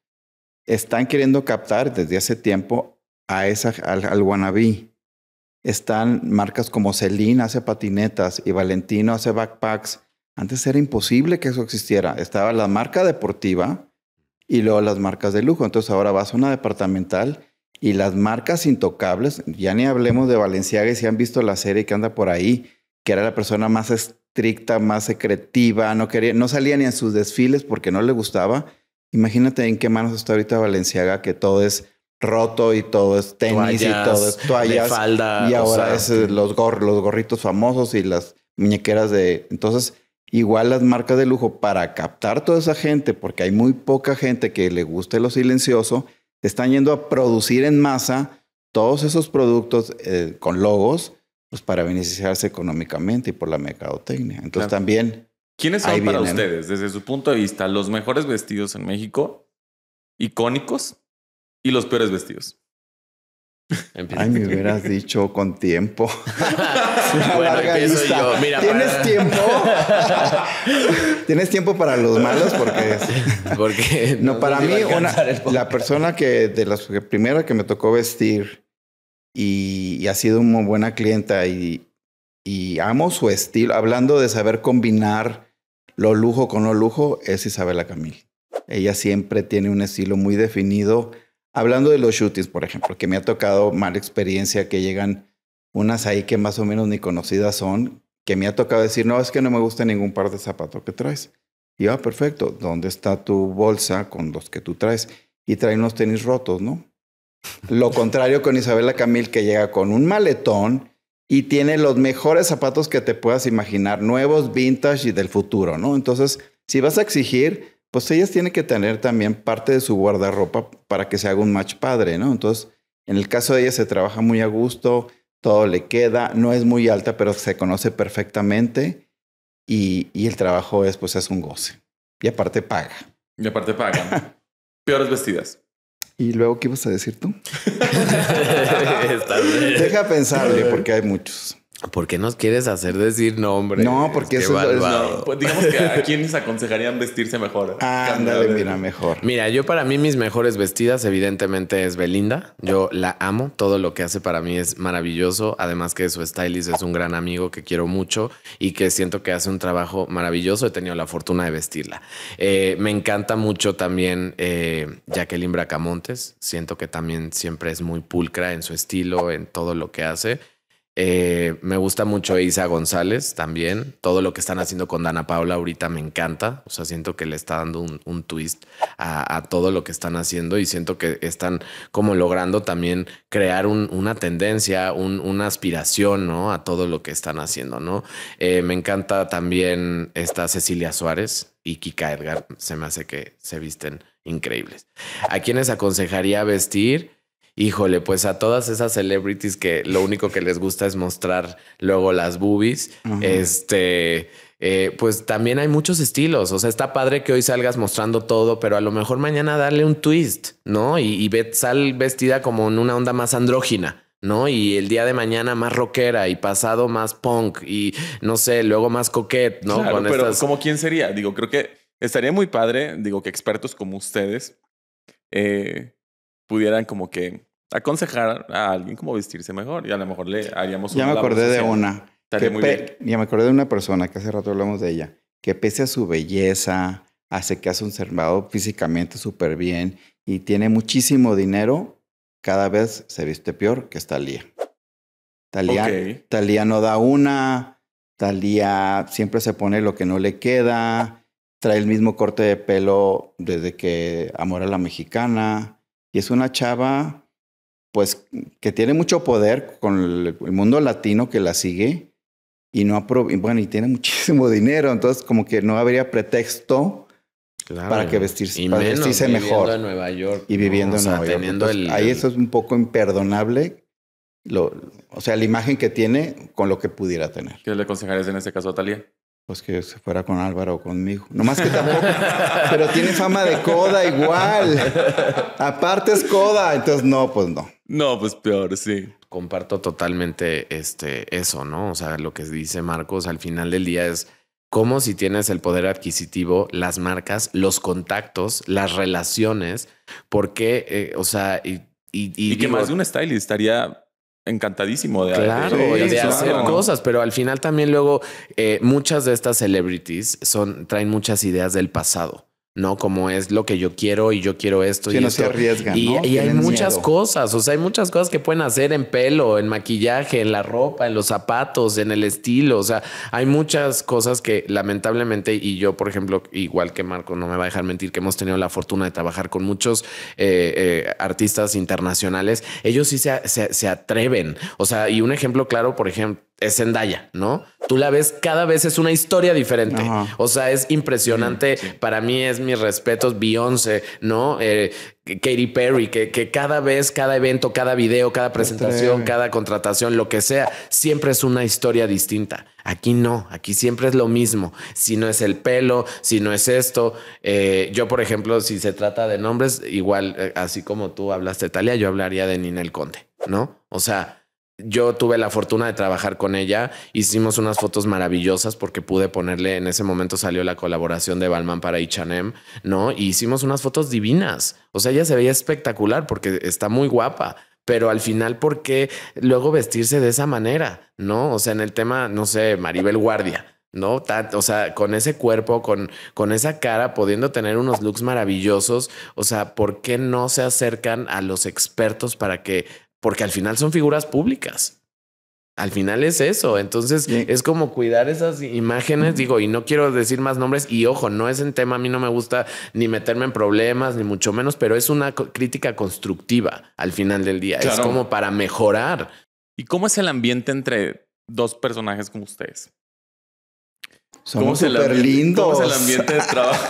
están queriendo captar desde hace tiempo a esa, al, al wannabe. Están marcas como Celine hace patinetas y Valentino hace backpacks. Antes era imposible que eso existiera. Estaba la marca deportiva y luego las marcas de lujo. Entonces ahora vas a una departamental y las marcas intocables, ya ni hablemos de Valenciaga si han visto la serie que anda por ahí, que era la persona más estricta, más secretiva, no quería, no salía ni en sus desfiles porque no le gustaba. Imagínate en qué manos está ahorita Valenciaga, que todo es roto y todo es tenis y todo es toallas. De Y ahora es eh, los, gor los gorritos famosos y las muñequeras de. Entonces, igual las marcas de lujo para captar toda esa gente, porque hay muy poca gente que le guste lo silencioso, están yendo a producir en masa todos esos productos eh, con logos pues para beneficiarse económicamente y por la mercadotecnia. Entonces también... ¿Quiénes son para ustedes, desde su punto de vista, los mejores vestidos en México? ¿Icónicos? y los peores vestidos. Ay, me hubieras dicho con tiempo. <laughs> ¿Tienes tiempo? <laughs> ¿Tienes tiempo para los malos? Porque, <laughs> porque no, para mí, la persona que de las primera que me tocó vestir y, ha sido una buena clienta y, y amo su estilo, hablando de saber combinar lo lujo con lo lujo, es Isabela Camil. Ella siempre tiene un estilo muy definido hablando de los shootings, por ejemplo, que me ha tocado mala experiencia, que llegan unas ahí que más o menos ni conocidas son, que me ha tocado decir, no, es que no me gusta ningún par de zapatos que traes. Y va ah, perfecto, ¿dónde está tu bolsa con los que tú traes? Y traen unos tenis rotos, ¿no? Lo contrario con Isabela Camil, que llega con un maletón y tiene los mejores zapatos que te puedas imaginar, nuevos, vintage y del futuro, ¿no? Entonces, si vas a exigir, pues ellas tienen que tener también parte de su guardarropa para que se haga un match padre, ¿no? Entonces, en el caso de ella se trabaja muy a gusto, todo le queda, no es muy alta, pero se conoce perfectamente y, el trabajo es, pues es un goce. Y aparte paga. Y aparte paga. <laughs> Peores vestidas. ¿Y luego qué ibas a decir tú? <laughs> Deja pensarle porque hay muchos. ¿Por qué nos quieres hacer decir nombre? No, porque eso es, no. Pues digamos que a quiénes aconsejarían vestirse mejor. Ah, mira, mejor. Mira, yo para mí mis mejores vestidas evidentemente es Belinda. Yo la amo, todo lo que hace para mí es maravilloso, además que su stylist es un gran amigo que quiero mucho y que siento que hace un trabajo maravilloso, he tenido la fortuna de vestirla. Eh, me encanta mucho también eh, Jacqueline Bracamontes, siento que también siempre es muy pulcra en su estilo, en todo lo que hace eh, me gusta mucho Isa González también. Todo lo que están haciendo con Dana Paula ahorita me encanta. O sea, siento que le está dando un, twist a, todo lo que están haciendo y siento que están como logrando también crear una tendencia, una aspiración, ¿no? A todo lo que están haciendo, ¿no? Eh, me encanta también esta Cecilia Suárez y Kika Edgar. Se me hace que se visten increíbles. ¿A quiénes aconsejaría vestir? híjole, pues a todas esas celebrities que lo único que les gusta es mostrar luego las boobies, este... Eh, pues también hay muchos estilos. O sea, está padre que hoy salgas mostrando todo, pero a lo mejor mañana darle un twist, ¿no? Y, sal vestida como en una onda más andrógina. ¿no? Y el día de mañana más rockera y pasado más punk y no sé, luego más coquete ¿no? pero como ¿cómo quién sería? Digo, creo que estaría muy padre, digo, que expertos como ustedes eh, pudieran como que aconsejar a alguien como vestirse mejor y a lo mejor le haríamos una Ya me acordé de una. Que Ya me acordé de una persona que hace rato hablamos de ella, que pese a su belleza, hace que un servado físicamente súper bien y tiene muchísimo dinero, cada vez se viste peor que Talía. Talía, no da una, Talía siempre se pone lo que no le queda, trae el mismo corte de pelo desde que amora a la Mexicana. Y es una chava, pues, que tiene mucho poder con el, mundo latino que la sigue y no bueno, y tiene <laughs> muchísimo dinero, entonces como que no habría pretexto para que vestirse, mejor. En Nueva York. Y viviendo en Nueva York. ahí eso es un poco imperdonable. o sea, la imagen que tiene con lo que pudiera tener. ¿Qué le aconsejarías en este caso a Talía? pues que se fuera con Álvaro o conmigo. No más que tampoco. pero tiene fama de coda igual. Aparte es coda. Entonces, no, pues no. No, pues peor, sí. Comparto totalmente este, eso, ¿no? O sea, lo que dice Marcos al final del día es cómo si tienes el poder adquisitivo, las marcas, los contactos, las relaciones, porque, eh, o sea, y... que más de un stylist estaría encantadísimo de, hacer cosas, pero al final también luego eh, muchas de estas celebrities son, traen muchas ideas del pasado. ¿no? Como es lo que yo quiero y yo quiero esto. y no se arriesgan. Y, hay muchas cosas, o sea, hay muchas cosas que pueden hacer en pelo, en maquillaje, en la ropa, en los zapatos, en el estilo, o sea, hay muchas cosas que lamentablemente, y yo, por ejemplo, igual que Marco, no me va a dejar mentir, que hemos tenido la fortuna de trabajar con muchos eh, eh, artistas internacionales, ellos sí se, atreven, o sea, y un ejemplo claro, por ejemplo, es Zendaya, ¿no? Tú la ves, cada vez es una historia diferente. O sea, es impresionante. Para mí es mis respetos, Beyoncé, ¿no? Eh, Katy Perry, que, cada vez, cada evento, cada video, cada presentación, cada contratación, lo que sea, siempre es una historia distinta. Aquí no, aquí siempre es lo mismo. Si no es el pelo, si no es esto. Eh, yo, por ejemplo, si se trata de nombres, igual, eh, así como tú hablaste, Talia, yo hablaría de Ninel Conde, ¿no? O sea, yo tuve la fortuna de trabajar con ella. Hicimos unas fotos maravillosas porque pude ponerle, en ese momento salió la colaboración de Balman para H&M, ¿no? Y hicimos unas fotos divinas. O sea, ella se veía espectacular porque está muy guapa. Pero al final, ¿por qué luego vestirse de esa manera? ¿No? O sea, en el tema, no sé, Maribel Guardia. ¿no? o sea, con ese cuerpo, con, con esa cara, pudiendo tener unos looks maravillosos, o sea, ¿por qué no se acercan a los expertos para que porque al final son figuras públicas. Al final es eso. Entonces es como cuidar esas imágenes, digo, y no quiero decir más nombres. Y ojo, no es en tema, a mí no me gusta ni meterme en problemas, ni mucho menos, pero es una crítica constructiva al final del día. Es como para mejorar. ¿Y cómo es el ambiente entre dos personajes como ustedes? Somos súper lindos. ¿Cómo es el ambiente de <laughs> trabajo?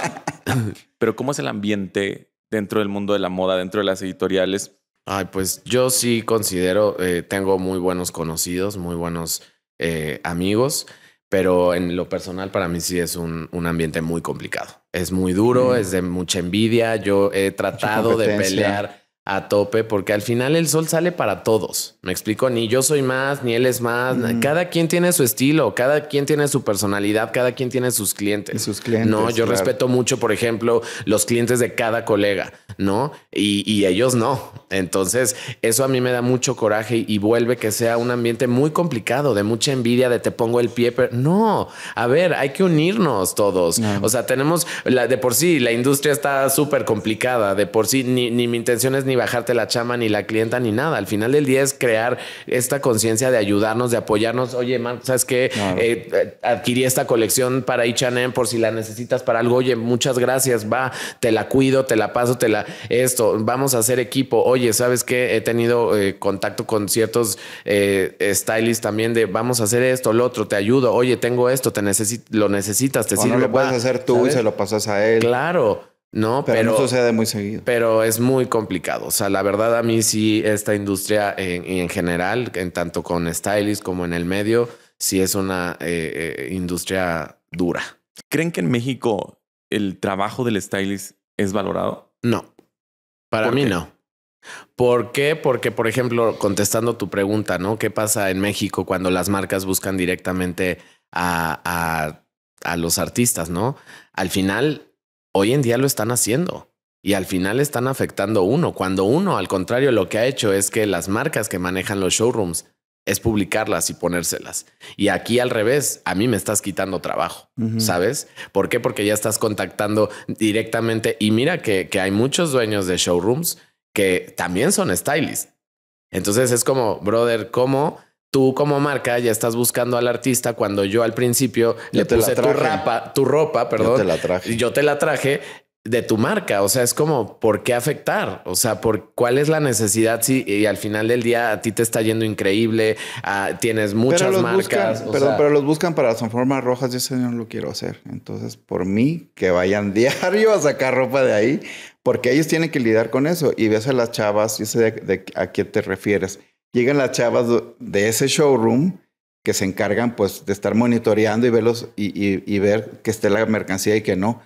pero ¿cómo es el ambiente dentro del mundo de la moda, dentro de las editoriales? Ay, pues yo sí considero, eh, tengo muy buenos conocidos, muy buenos eh, amigos, pero en lo personal para mí sí es un, ambiente muy complicado. Es muy duro, mm. es de mucha envidia. Yo he tratado de pelear a tope, porque al final el sol sale para todos. Me explico, ni yo soy más, ni él es más. Cada quien tiene su estilo, cada quien tiene su personalidad, cada quien tiene sus clientes. sus clientes. No, yo respeto mucho, por ejemplo, los clientes de cada colega, ¿no? Y, ellos no. Entonces, eso a mí me da mucho coraje y vuelve que sea un ambiente muy complicado, de mucha envidia, de te pongo el pie, pero no, a ver, hay que unirnos todos. O sea, tenemos, de por sí, la industria está súper complicada, de por sí, ni, ni mi intención es ni ni bajarte la chama, ni la clienta, ni nada. Al final del día es crear esta conciencia de ayudarnos, de apoyarnos. Oye, man, ¿sabes qué? Eh, eh, adquirí esta colección para H&M por si la necesitas para algo. Oye, muchas gracias, va, te la cuido, te la paso, te la... Esto, vamos a hacer equipo. Oye, ¿sabes qué? He tenido eh, contacto con ciertos eh, stylists también de vamos a hacer esto, lo otro, te ayudo. Oye, tengo esto, te necesito lo necesitas, te sirve. lo puedes hacer tú y se lo pasas a él. Claro. ¿no? Pero, no sucede muy seguido. Pero es muy complicado. O sea, la verdad a mí sí, esta industria en, en general, en tanto con stylist como en el medio, sí es una eh, eh, industria dura. ¿Creen que en México el trabajo del stylist es valorado? No, para mí no. ¿Por qué? Porque, por ejemplo, contestando tu pregunta, ¿no? ¿Qué pasa en México cuando las marcas buscan directamente a, a los artistas, ¿no? Al final, hoy en día lo están haciendo y al final están afectando uno, cuando uno al contrario lo que ha hecho es que las marcas que manejan los showrooms es publicarlas y ponérselas. Y aquí al revés, a mí me estás quitando trabajo, ¿sabes? ¿Por qué? Porque ya estás contactando directamente y mira que, que hay muchos dueños de showrooms que también son stylists. Entonces es como, brother, ¿cómo? tú como marca ya estás buscando al artista cuando yo al principio le puse tu, tu ropa, perdón. Yo te la traje. Yo te la traje de tu marca. O sea, es como, ¿por qué afectar? O sea, ¿por cuál es la necesidad si y al final del día a ti te está yendo increíble, tienes muchas marcas? Buscan, pero, los buscan para formas rojas Yo ese no lo quiero hacer. Entonces, por mí, que vayan <laughs> diario a sacar ropa de ahí, porque ellos tienen que lidiar con eso. Y ves a las chavas, yo sé a quién te refieres llegan las chavas de ese showroom que se encargan pues de estar monitoreando y, verlos, y, ver que esté la mercancía y que no.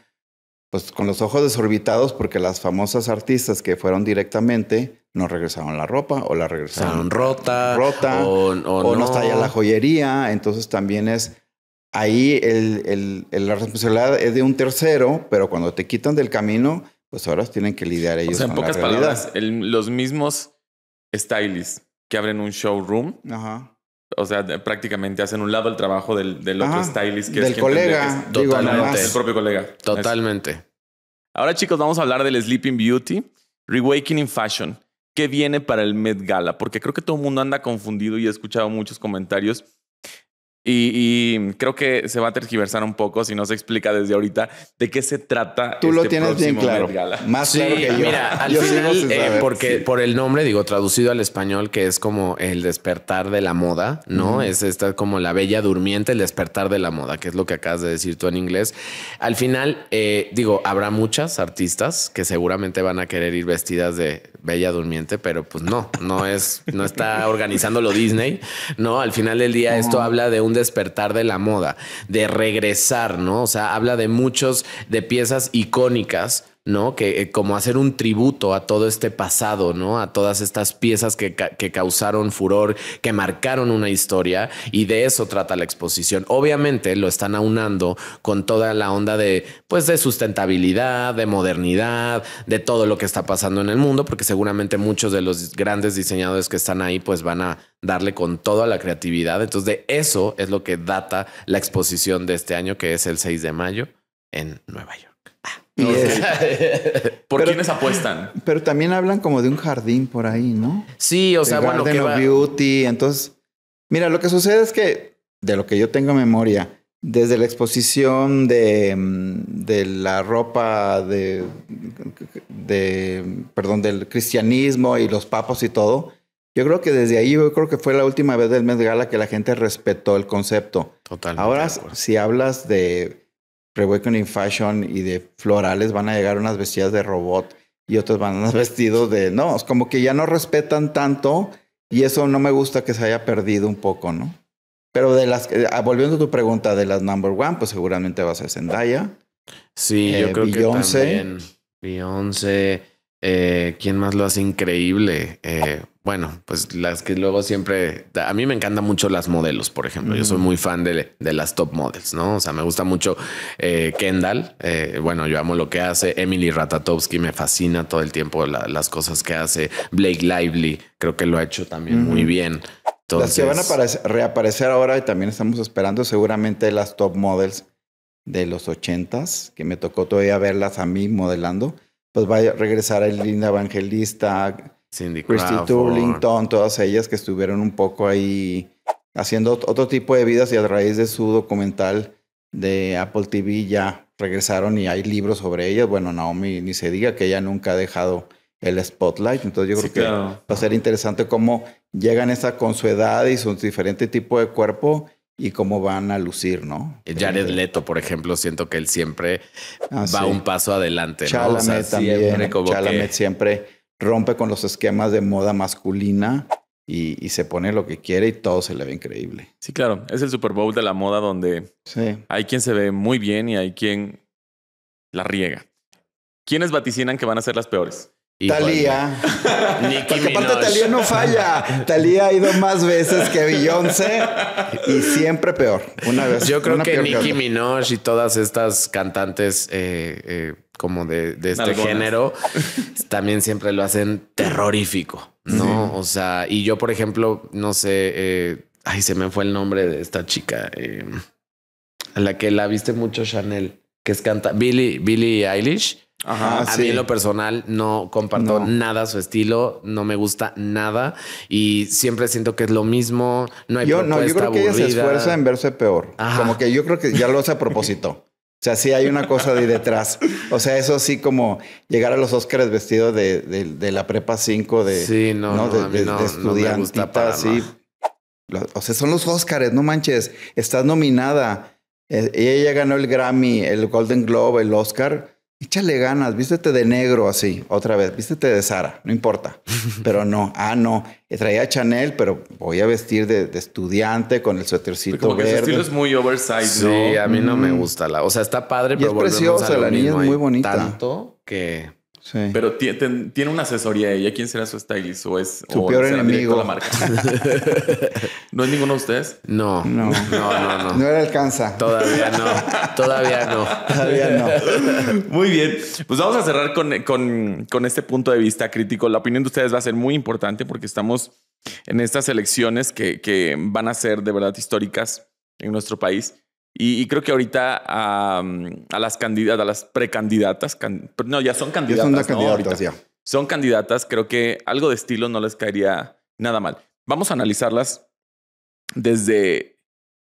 Pues con los ojos desorbitados porque las famosas artistas que fueron directamente no regresaron la ropa o la regresaron rota, rota o, no. está ya la joyería. Entonces también es ahí el, la responsabilidad es de un tercero, pero cuando te quitan del camino, pues ahora tienen que lidiar ellos. O sea, en pocas la palabras, los mismos stylists que abren un showroom. Ajá. O sea, prácticamente hacen un lado el trabajo del, otro stylist que del colega. totalmente. El propio colega. Totalmente. Ahora, chicos, vamos a hablar del Sleeping Beauty, in Fashion. ¿Qué viene para el Met Gala? Porque creo que todo el mundo anda confundido y he escuchado muchos comentarios y, creo que se va a tergiversar un poco si no se explica desde ahorita de qué se trata. Tú lo este tienes bien claro. Más claro que yo. Mira, al final, eh, porque por el nombre, digo, traducido al español, que es como el despertar de la moda, ¿no? Es esta como la bella durmiente, el despertar de la moda, que es lo que acabas de decir tú en inglés. Al final, eh, digo, habrá muchas artistas que seguramente van a querer ir vestidas de bella durmiente, pero pues no, no es, no está organizándolo Disney, ¿no? Al final del día, esto habla de un despertar de la moda, de regresar, ¿no? O sea, habla de muchos, de piezas icónicas ¿no? Que eh, como hacer un tributo a todo este pasado, ¿no? A todas estas piezas que, causaron furor, que marcaron una historia y de eso trata la exposición. Obviamente lo están aunando con toda la onda de, pues, de sustentabilidad, de modernidad, de todo lo que está pasando en el mundo, porque seguramente muchos de los grandes diseñadores que están ahí, pues, van a darle con toda la creatividad. Entonces, de eso es lo que data la exposición de este año, que es el 6 de mayo en Nueva York. <laughs> ¿Por pero, quiénes apuestan? Pero también hablan como de un jardín por ahí, ¿no? Sí, o sea, bueno, Beauty. Entonces, mira, lo que sucede es que, de lo que yo tengo memoria, desde la exposición mm, de, la ropa de, de, perdón, del cristianismo y los papos y todo, yo creo que desde ahí, yo creo que fue la última vez del de Gala que la gente respetó el concepto. Total. Ahora, si hablas de in Fashion y de florales van a llegar unas vestidas de robot y otras van a unos <laughs> vestidos de... No, es como que ya no respetan tanto y eso no me gusta que se haya perdido un poco, ¿no? Pero de las... Eh, ah, volviendo a tu pregunta de las number one, pues seguramente va a ser Zendaya. Sí, yo eh, creo que también. Beyoncé... Eh, ¿Quién más lo hace increíble? Eh, bueno, pues las que luego siempre... A mí me encantan mucho las modelos, por ejemplo. Yo soy mm. muy fan de, de, las top models, ¿no? O sea, me gusta mucho eh, Kendall. bueno, yo amo lo que hace. Emily Ratatowski me fascina todo el tiempo las cosas que hace. Blake Lively creo que lo ha hecho también muy bien. Entonces, las que van a reaparecer ahora y también estamos esperando seguramente las top models de los ochentas, que me tocó todavía verlas a mí modelando pues va a regresar a Linda Evangelista, Christy Turlington, todas ellas que estuvieron un poco ahí haciendo otro tipo de vidas y a raíz de su documental de Apple TV ya regresaron y hay libros sobre ellas. Bueno, Naomi ni se diga que ella nunca ha dejado el spotlight, entonces yo creo que va a ser interesante cómo llegan esa con su edad y su diferente tipo de cuerpo y cómo van a lucir, ¿no? Eh, Jared eh, Leto, por ejemplo, siento que él siempre ah, va un paso adelante. Chalamet ¿no? también. Siempre Chalamet siempre rompe con los esquemas de moda masculina y, se pone lo que quiere y todo se le ve increíble. Sí, claro. Es el Super Bowl de la moda donde hay quien se ve muy bien y hay quien la riega. ¿Quiénes vaticinan que van a ser las peores? Talía. <laughs> Porque aparte Talía no falla. Talía ha ido más veces que Beyoncé y siempre peor. Una vez. Yo creo que Nicki Minaj y todas estas cantantes eh, eh, como de, este género también siempre lo hacen terrorífico, ¿no? O sea, y yo, por ejemplo, no sé, eh, ay, se me fue el nombre de esta chica, eh, a la que la viste mucho Chanel, que es canta Billie, Billie Eilish Ajá, a sí. mí en lo personal no comparto nada su estilo, no me gusta nada y siempre siento que es lo mismo. No hay yo, propuesta no, yo creo que ella se esfuerza en verse peor. Como que yo creo que ya lo hace a propósito. O sea, sí hay una cosa de detrás. O sea, eso sí como llegar a los Óscares vestido de, de, la prepa 5 de, sí, no, de, de estudiantita, sí. O sea, son los Óscares, no manches. Estás nominada. Eh, ella ganó el Grammy, el Golden Globe, el Oscar échale ganas, vístete de negro así, otra vez, vístete de Sara, no importa. <laughs> Pero no, ah, no, eh, traía Chanel, pero voy a vestir de, estudiante con el suétercito como Que estilo es muy oversized, Sí, a mí no me mm. gusta la, o sea, está padre, pero es preciosa, la niña es muy bonita. Tanto que pero tiene, una asesoría ella. ¿Quién será su stylist? ¿O es su peor enemigo? La marca? <laughs> ¿No es ninguno de ustedes? No. No, no, no. No, no alcanza. Todavía no. Todavía no. <laughs> Todavía no. <laughs> Muy bien. Pues vamos a cerrar con, este punto de vista crítico. La opinión de ustedes va a ser muy importante porque estamos en estas elecciones que, que van a ser de verdad históricas en nuestro país. Y, creo que ahorita a, las candidatas, a las precandidatas, no, ya son candidatas. son candidatas, ya. Son candidatas, creo que algo de estilo no les caería nada mal. Vamos a analizarlas desde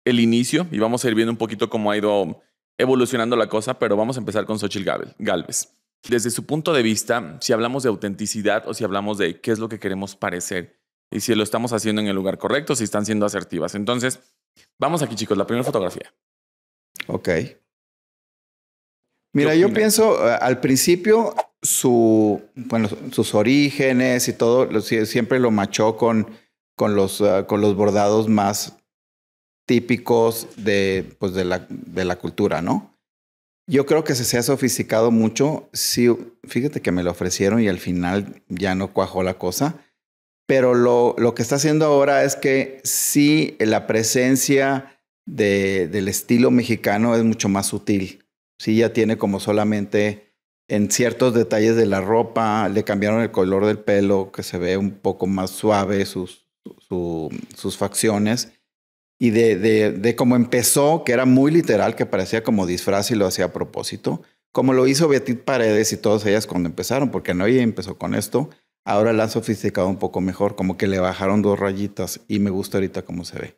el inicio y vamos a ir viendo un poquito cómo ha ido evolucionando la cosa, pero vamos a empezar con Xochitl Galvez. Desde su punto de vista, si hablamos de autenticidad o si hablamos de qué es lo que queremos parecer y si lo estamos haciendo en el lugar correcto, si están siendo asertivas. Entonces, vamos aquí, chicos, la primera fotografía. Okay. Mira, yo pienso eh, al principio su, sus orígenes y todo, siempre lo machó con, con, los, eh, con los bordados más típicos de, pues de, la, de la cultura, ¿no? Yo creo que se, ha sofisticado mucho. Sí, fíjate que me lo ofrecieron y al final ya no cuajó la cosa. Pero lo, lo que está haciendo ahora es que sí, la presencia del estilo mexicano es mucho más sutil. Sí, ya tiene como solamente en ciertos detalles de la ropa, le cambiaron el color del pelo, que se ve un poco más suave sus, sus facciones. Y de, de, de cómo empezó, que era muy literal, que parecía como disfraz y lo hacía a propósito, como lo hizo Beatriz Paredes y todas ellas cuando empezaron, porque no ella empezó con esto, ahora la han sofisticado un poco mejor, como que le bajaron dos rayitas y me gusta ahorita cómo se ve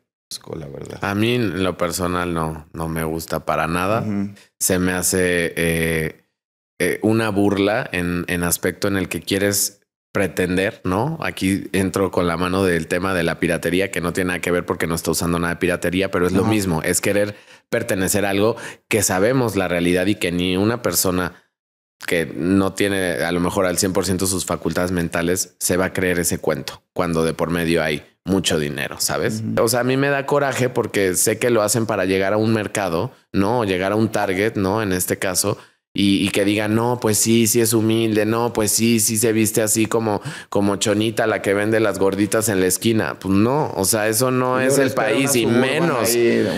la verdad. A mí, en lo personal, no, no me gusta para nada. Se me hace eh, eh, una burla en, en, aspecto en el que quieres pretender, ¿no? Aquí entro con la mano del tema de la piratería, que no tiene nada que ver porque no está usando nada de piratería, pero es lo mismo, es querer pertenecer a algo que sabemos la realidad y que ni una persona que no tiene a lo mejor al 100% sus facultades mentales se va a creer ese cuento, cuando de por medio hay mucho dinero, ¿sabes? O sea, a mí me da coraje porque sé que lo hacen para llegar a un mercado, ¿no? O llegar a un target, ¿no? En este caso, y, que digan, no, pues sí, sí es humilde, no, pues sí, sí se viste así como, como chonita la que vende las gorditas en la esquina. Pues no, o sea, eso no es el país y menos.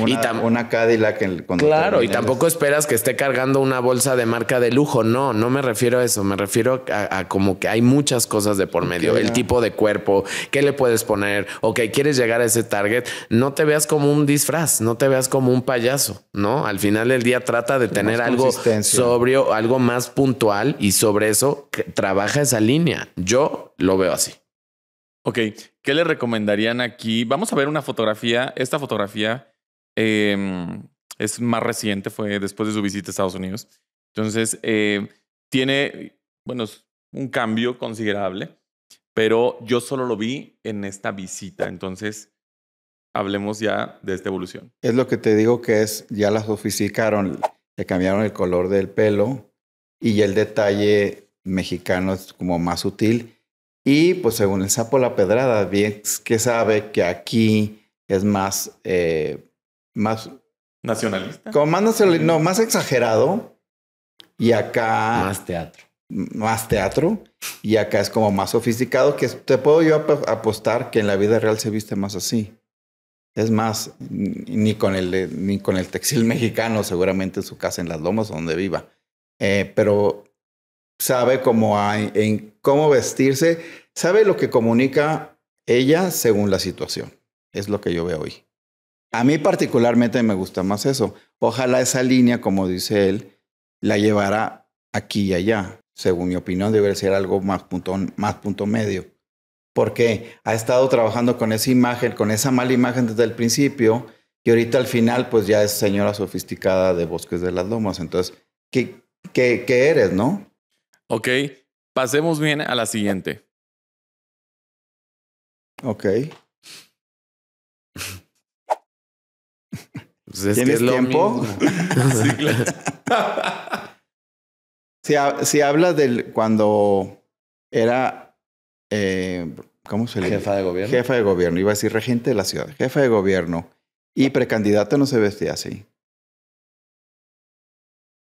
una, y una Cadillac Claro, y tampoco esperas que esté cargando una bolsa de marca de lujo, no, no me refiero a eso, me refiero a, como que hay muchas cosas de por medio, el tipo de cuerpo, qué le puedes poner, ok, quieres llegar a ese target, no te veas como un disfraz, no te veas como un payaso, ¿no? Al final del día trata de tener algo sobre algo más puntual y sobre eso trabaja esa línea. Yo lo veo así. Ok, ¿qué le recomendarían aquí? Vamos a ver una fotografía. Esta fotografía em, es más reciente, fue después de su visita a Estados Unidos. Entonces, eh, tiene, bueno, un cambio considerable, pero yo solo lo vi en esta visita. Entonces, hablemos ya de esta evolución. Es lo que te digo que es, ya la sofisticaron le cambiaron el color del pelo y el detalle mexicano es como más sutil. Y pues según el sapo la pedrada, bien que sabe que aquí es más... Eh, más nacionalista. Como más no, más exagerado. Y acá... Más teatro. Más teatro. Y acá es como más sofisticado, que te puedo yo apostar que en la vida real se viste más así. Es más, ni con el, ni con el textil <laughs> mexicano, seguramente su casa en Las Lomas, donde viva. Eh, pero sabe cómo, cómo vestirse, sabe lo que comunica ella según la situación. Es lo que yo veo hoy. A mí particularmente me gusta más eso. Ojalá esa línea, como dice él, la llevara aquí y allá. Según mi opinión, debería ser algo más punto, más punto medio porque ha estado trabajando con esa imagen, con esa mala imagen desde el principio, y ahorita al final pues ya es señora sofisticada de Bosques de las Lomas. Entonces, ¿qué, eres, no? Ok, pasemos bien a la siguiente. Ok. Pues ¿Tienes tiempo? <laughs> sí, claro. <laughs> si, si hablas del cuando era eh, ¿cómo se le Jefa de gobierno. Jefa de gobierno, iba a decir regente de la ciudad, jefa de gobierno y precandidata no se vestía así.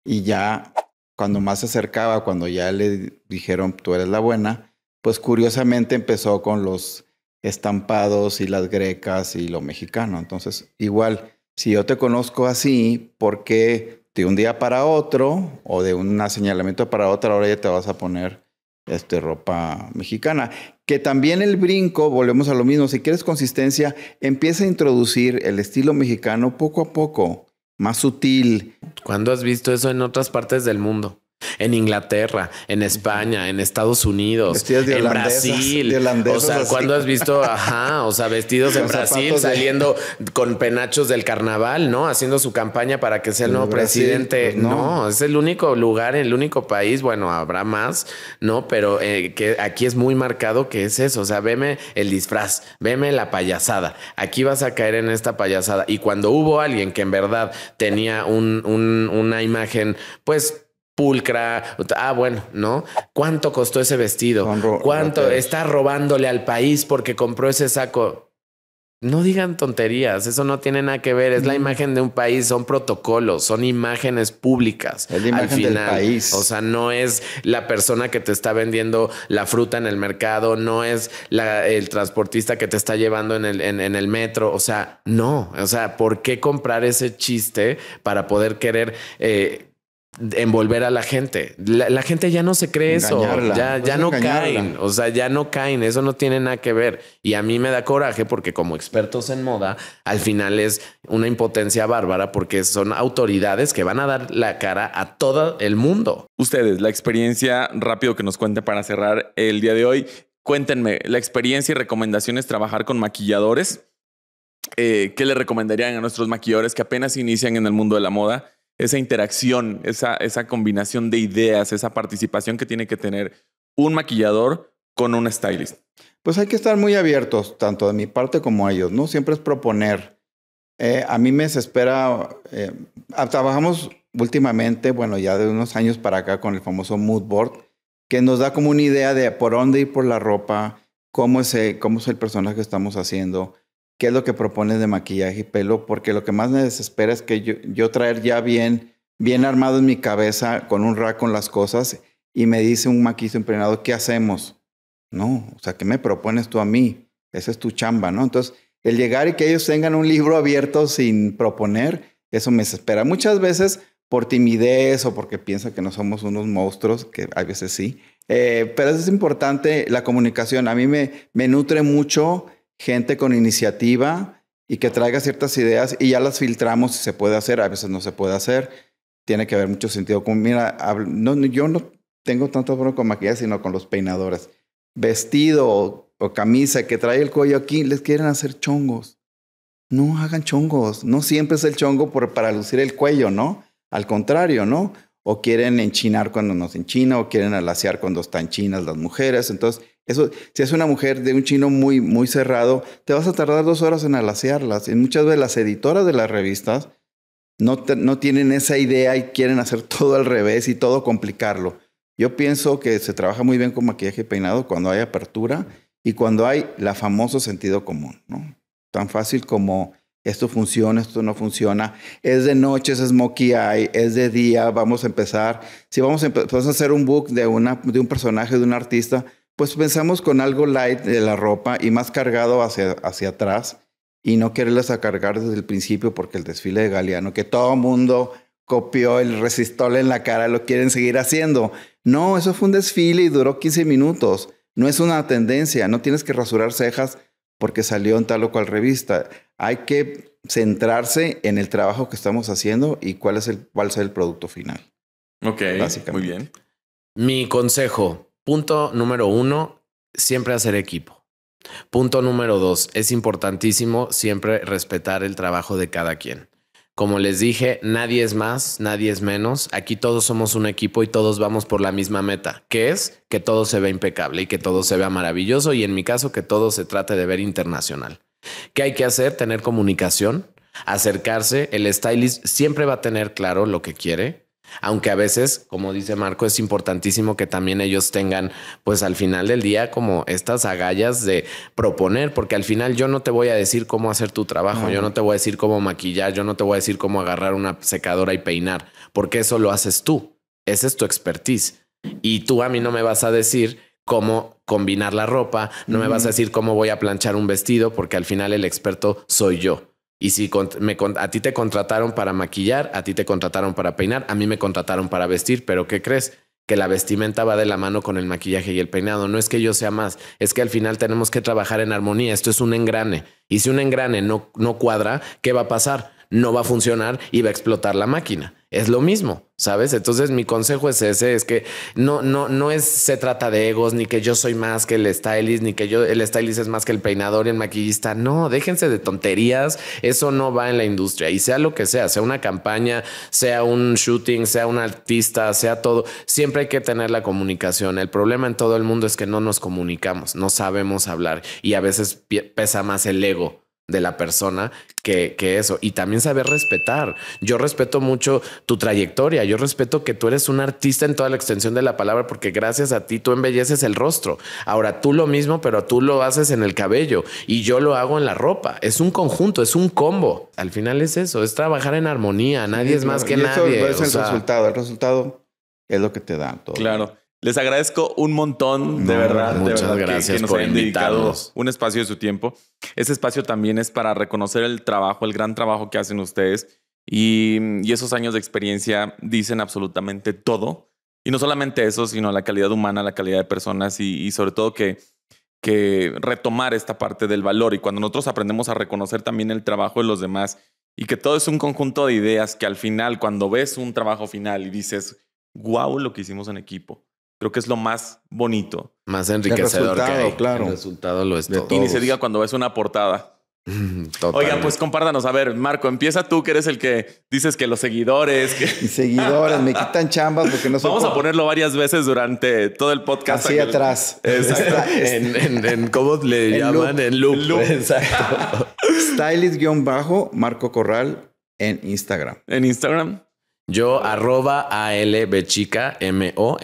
Y ya cuando más se acercaba, cuando ya le dijeron tú eres la buena, pues curiosamente empezó con los estampados y las grecas y lo mexicano. Entonces, igual, si yo te conozco así, ¿por qué de un día para otro o de un señalamiento para otro ahora ya te vas a poner este, ropa mexicana. Que también el brinco, volvemos a lo mismo, si quieres consistencia, empieza a introducir el estilo mexicano poco a poco, más sutil. ¿Cuándo has visto eso en otras partes del mundo? en Inglaterra, en España, en Estados Unidos, en Brasil. o sea, cuando has visto, ajá, o sea, vestidos en Brasil saliendo con penachos del carnaval, ¿no? Haciendo su campaña para que sea el nuevo presidente. Pues, no. es el único lugar, el único país, bueno, habrá más, ¿no? Pero eh, que aquí es muy marcado que es eso, o sea, veme el disfraz, veme la payasada, aquí vas a caer en esta payasada. Y cuando hubo alguien que en verdad tenía una imagen, pues, pulcra. Ah, bueno, ¿no? ¿Cuánto costó ese vestido? ¿Cuánto está robándole al país porque compró ese saco? No digan tonterías, eso no tiene nada que ver, es la mm. imagen de un país, son protocolos, son imágenes públicas. Es la imagen del país. O sea, no es la persona que te está vendiendo la fruta en el mercado, no es el transportista que te está llevando en el, en el metro, o sea, no, o sea, ¿por qué comprar ese chiste para poder querer... Eh, envolver a la gente. La, gente ya no se cree eso, ya, ya no caen, o sea, ya no caen, eso no tiene nada que ver. Y a mí me da coraje porque como expertos en moda, al final es una impotencia bárbara porque son autoridades que van a dar la cara a todo el mundo. Ustedes, la experiencia rápido que nos cuente para cerrar el día de hoy, cuéntenme, la experiencia y recomendaciones trabajar con maquilladores. Eh, ¿Qué le recomendarían a nuestros maquilladores que apenas inician en el mundo de la moda? esa interacción, esa, esa combinación de ideas, esa participación que tiene que tener un maquillador con un stylist? Pues hay que estar muy abiertos, tanto de mi parte como a ellos, ¿no? Siempre es proponer. Eh, a mí me desespera, eh, trabajamos últimamente, bueno, ya de unos años para acá con el famoso mood board, que nos da como una idea de por dónde ir por la ropa, cómo es, cómo es el personaje que estamos haciendo, qué es lo que propones de maquillaje y pelo, porque lo que más me desespera es que yo, yo traer ya bien, bien armado en mi cabeza, con un rack con las cosas, y me dice un maquillista impregnado, ¿qué hacemos? No, o sea, ¿qué me propones tú a mí? Esa es tu chamba, ¿no? Entonces, el llegar y que ellos tengan un libro abierto sin proponer, eso me desespera. Muchas veces por timidez o porque piensa que no somos unos monstruos, que a veces sí, eh, pero es importante, la comunicación. A mí me, me nutre mucho gente con iniciativa y que traiga ciertas ideas y ya las filtramos si se puede hacer, a veces no se puede hacer. Tiene que haber mucho sentido. Como, mira, no, yo no tengo tanto problema con maquillaje, sino con los peinadores. Vestido o, camisa que trae el cuello aquí, les quieren hacer chongos. No hagan chongos. No siempre es el chongo para lucir el cuello, ¿no? Al contrario, ¿no? O quieren enchinar cuando no se enchina, o quieren alaciar cuando están chinas las mujeres. Entonces, si es una mujer de un chino muy, muy cerrado, te vas a tardar dos horas en alasearlas. Y muchas veces las editoras de las revistas no, tienen esa idea y quieren hacer <laughs> todo al revés y todo complicarlo. Yo pienso que se trabaja muy bien con maquillaje peinado cuando hay apertura y cuando hay la famoso sentido común, Tan fácil como esto funciona, esto no funciona, es de noche, es smokey eye, es de día, vamos a empezar. Si vamos a, a hacer un book de, una, de un personaje, de un artista, pues pensamos con algo light de la ropa y más cargado hacia, hacia atrás y no quererlas a cargar desde el principio porque el desfile de Galeano, que todo mundo copió el resistol en la cara, lo quieren seguir haciendo. No, eso fue un desfile y duró 15 minutos. No es una tendencia, no tienes que rasurar cejas porque salió en tal o cual revista. Hay que centrarse en el trabajo que estamos haciendo y cuál es el, cuál es el producto final. Ok, muy bien. Mi consejo, Punto número uno, siempre hacer equipo. Punto número dos, es importantísimo siempre respetar el trabajo de cada quien. Como les dije, nadie es más, nadie es menos. Aquí todos somos un equipo y todos vamos por la misma meta, que es que todo se ve impecable y que todo se vea maravilloso y en mi caso que todo se trate de ver internacional. ¿Qué hay que hacer? Tener comunicación, acercarse. El stylist siempre va a tener claro lo que quiere aunque a veces, como dice Marco, es importantísimo que también ellos tengan, pues al final del día, como estas agallas de proponer, porque al final yo no te voy a decir cómo hacer tu trabajo, yo no te voy a decir cómo maquillar, yo no te voy a decir cómo agarrar una secadora y peinar, porque eso lo haces tú, esa es tu expertise. Y tú a mí no me vas a decir cómo combinar la ropa, no me vas a decir cómo voy a planchar un vestido, porque al final el experto soy yo. Y si a ti te contrataron para maquillar, a ti te contrataron para peinar, a mí me contrataron para vestir, pero ¿qué crees? Que la vestimenta va de la mano con el maquillaje y el peinado. No es que yo sea más, es que al final tenemos que trabajar en armonía. Esto es un engrane. Y si un engrane no, no cuadra, ¿qué va a pasar? No va a funcionar y va a explotar la máquina. Es lo mismo, ¿sabes? Entonces mi consejo es ese, es que no, no, no es, se trata de egos, ni que yo soy más que el stylist, ni que yo, el stylist es más que el peinador y el maquillista. No, déjense de tonterías, eso no va en la industria. Y sea lo que sea, sea una campaña, sea un shooting, sea un artista, sea todo, siempre hay que tener la comunicación. El problema en todo el mundo es que no nos comunicamos, no sabemos hablar y a veces pesa más el ego de la persona que, eso. Y también saber respetar. Yo respeto mucho tu trayectoria. Yo respeto que tú eres un artista en toda la extensión de la palabra porque gracias a ti tú embelleces el rostro. Ahora tú lo mismo, pero tú lo haces en el cabello y yo lo hago en la ropa. Es un conjunto, es un combo. Al final es eso, es trabajar en armonía. Nadie es más que nadie. es el resultado. El resultado es lo que te dan todo. Claro. Les agradezco un montón, de verdad. Muchas gracias por hayan un espacio de su tiempo. Ese espacio también es para reconocer el trabajo, el gran trabajo que hacen ustedes. Y, esos años de experiencia dicen absolutamente todo. Y no solamente eso, sino la calidad humana, la calidad de personas y, y sobre todo que, que retomar esta parte del valor. Y cuando nosotros aprendemos a reconocer también el trabajo de los demás y que todo es un conjunto de ideas que al final, cuando ves un trabajo final y dices, wow, lo que hicimos en equipo Creo que es lo más bonito. Más enriquecedor que claro. El resultado lo es todo. Y ni se diga cuando ves una portada. <laughs> pues compártanos. A ver, Marco, empieza tú, que eres el que dices que los seguidores. Que... Y seguidores, me quitan chambas porque no son. <laughs> Vamos a ponerlo varias veces durante todo el podcast. Así atrás. Exacto. en, en, ¿Cómo le llaman? En loop. loop. Exacto. Stylist-Marco Corral en Instagram. En Instagram. Yo arroba a l chica m o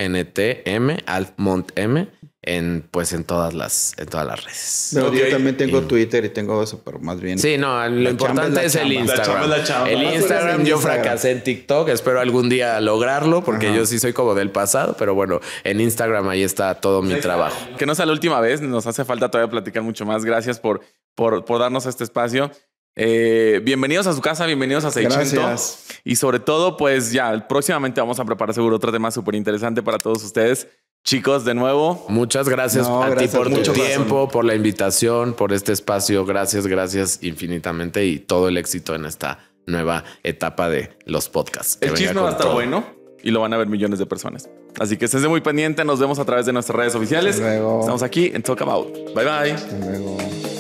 Altmont-M, en, pues en todas las, en todas las redes. Yo también tengo Twitter y tengo eso, pero más bien. Sí, no, lo importante es, el Instagram. el Instagram, yo fracasé en TikTok, espero algún día lograrlo, porque yo sí soy como del pasado, pero bueno, en Instagram ahí está todo mi trabajo. Que no sea la última vez, nos hace falta todavía platicar mucho más. Gracias por, por, por darnos este espacio. Eh, bienvenidos a su casa, bienvenidos a 600. Y sobre todo, pues ya próximamente vamos a preparar seguro otro tema súper interesante para todos ustedes. Chicos, de nuevo. Muchas gracias a ti por tu tiempo, por la invitación, por este espacio. Gracias, gracias infinitamente y todo el éxito en esta nueva etapa de los podcasts. El chisme va a estar bueno y lo van a ver millones de personas. Así que estés muy pendiente. Nos vemos a través de nuestras redes oficiales. Estamos aquí en Talk About. Bye bye. Hasta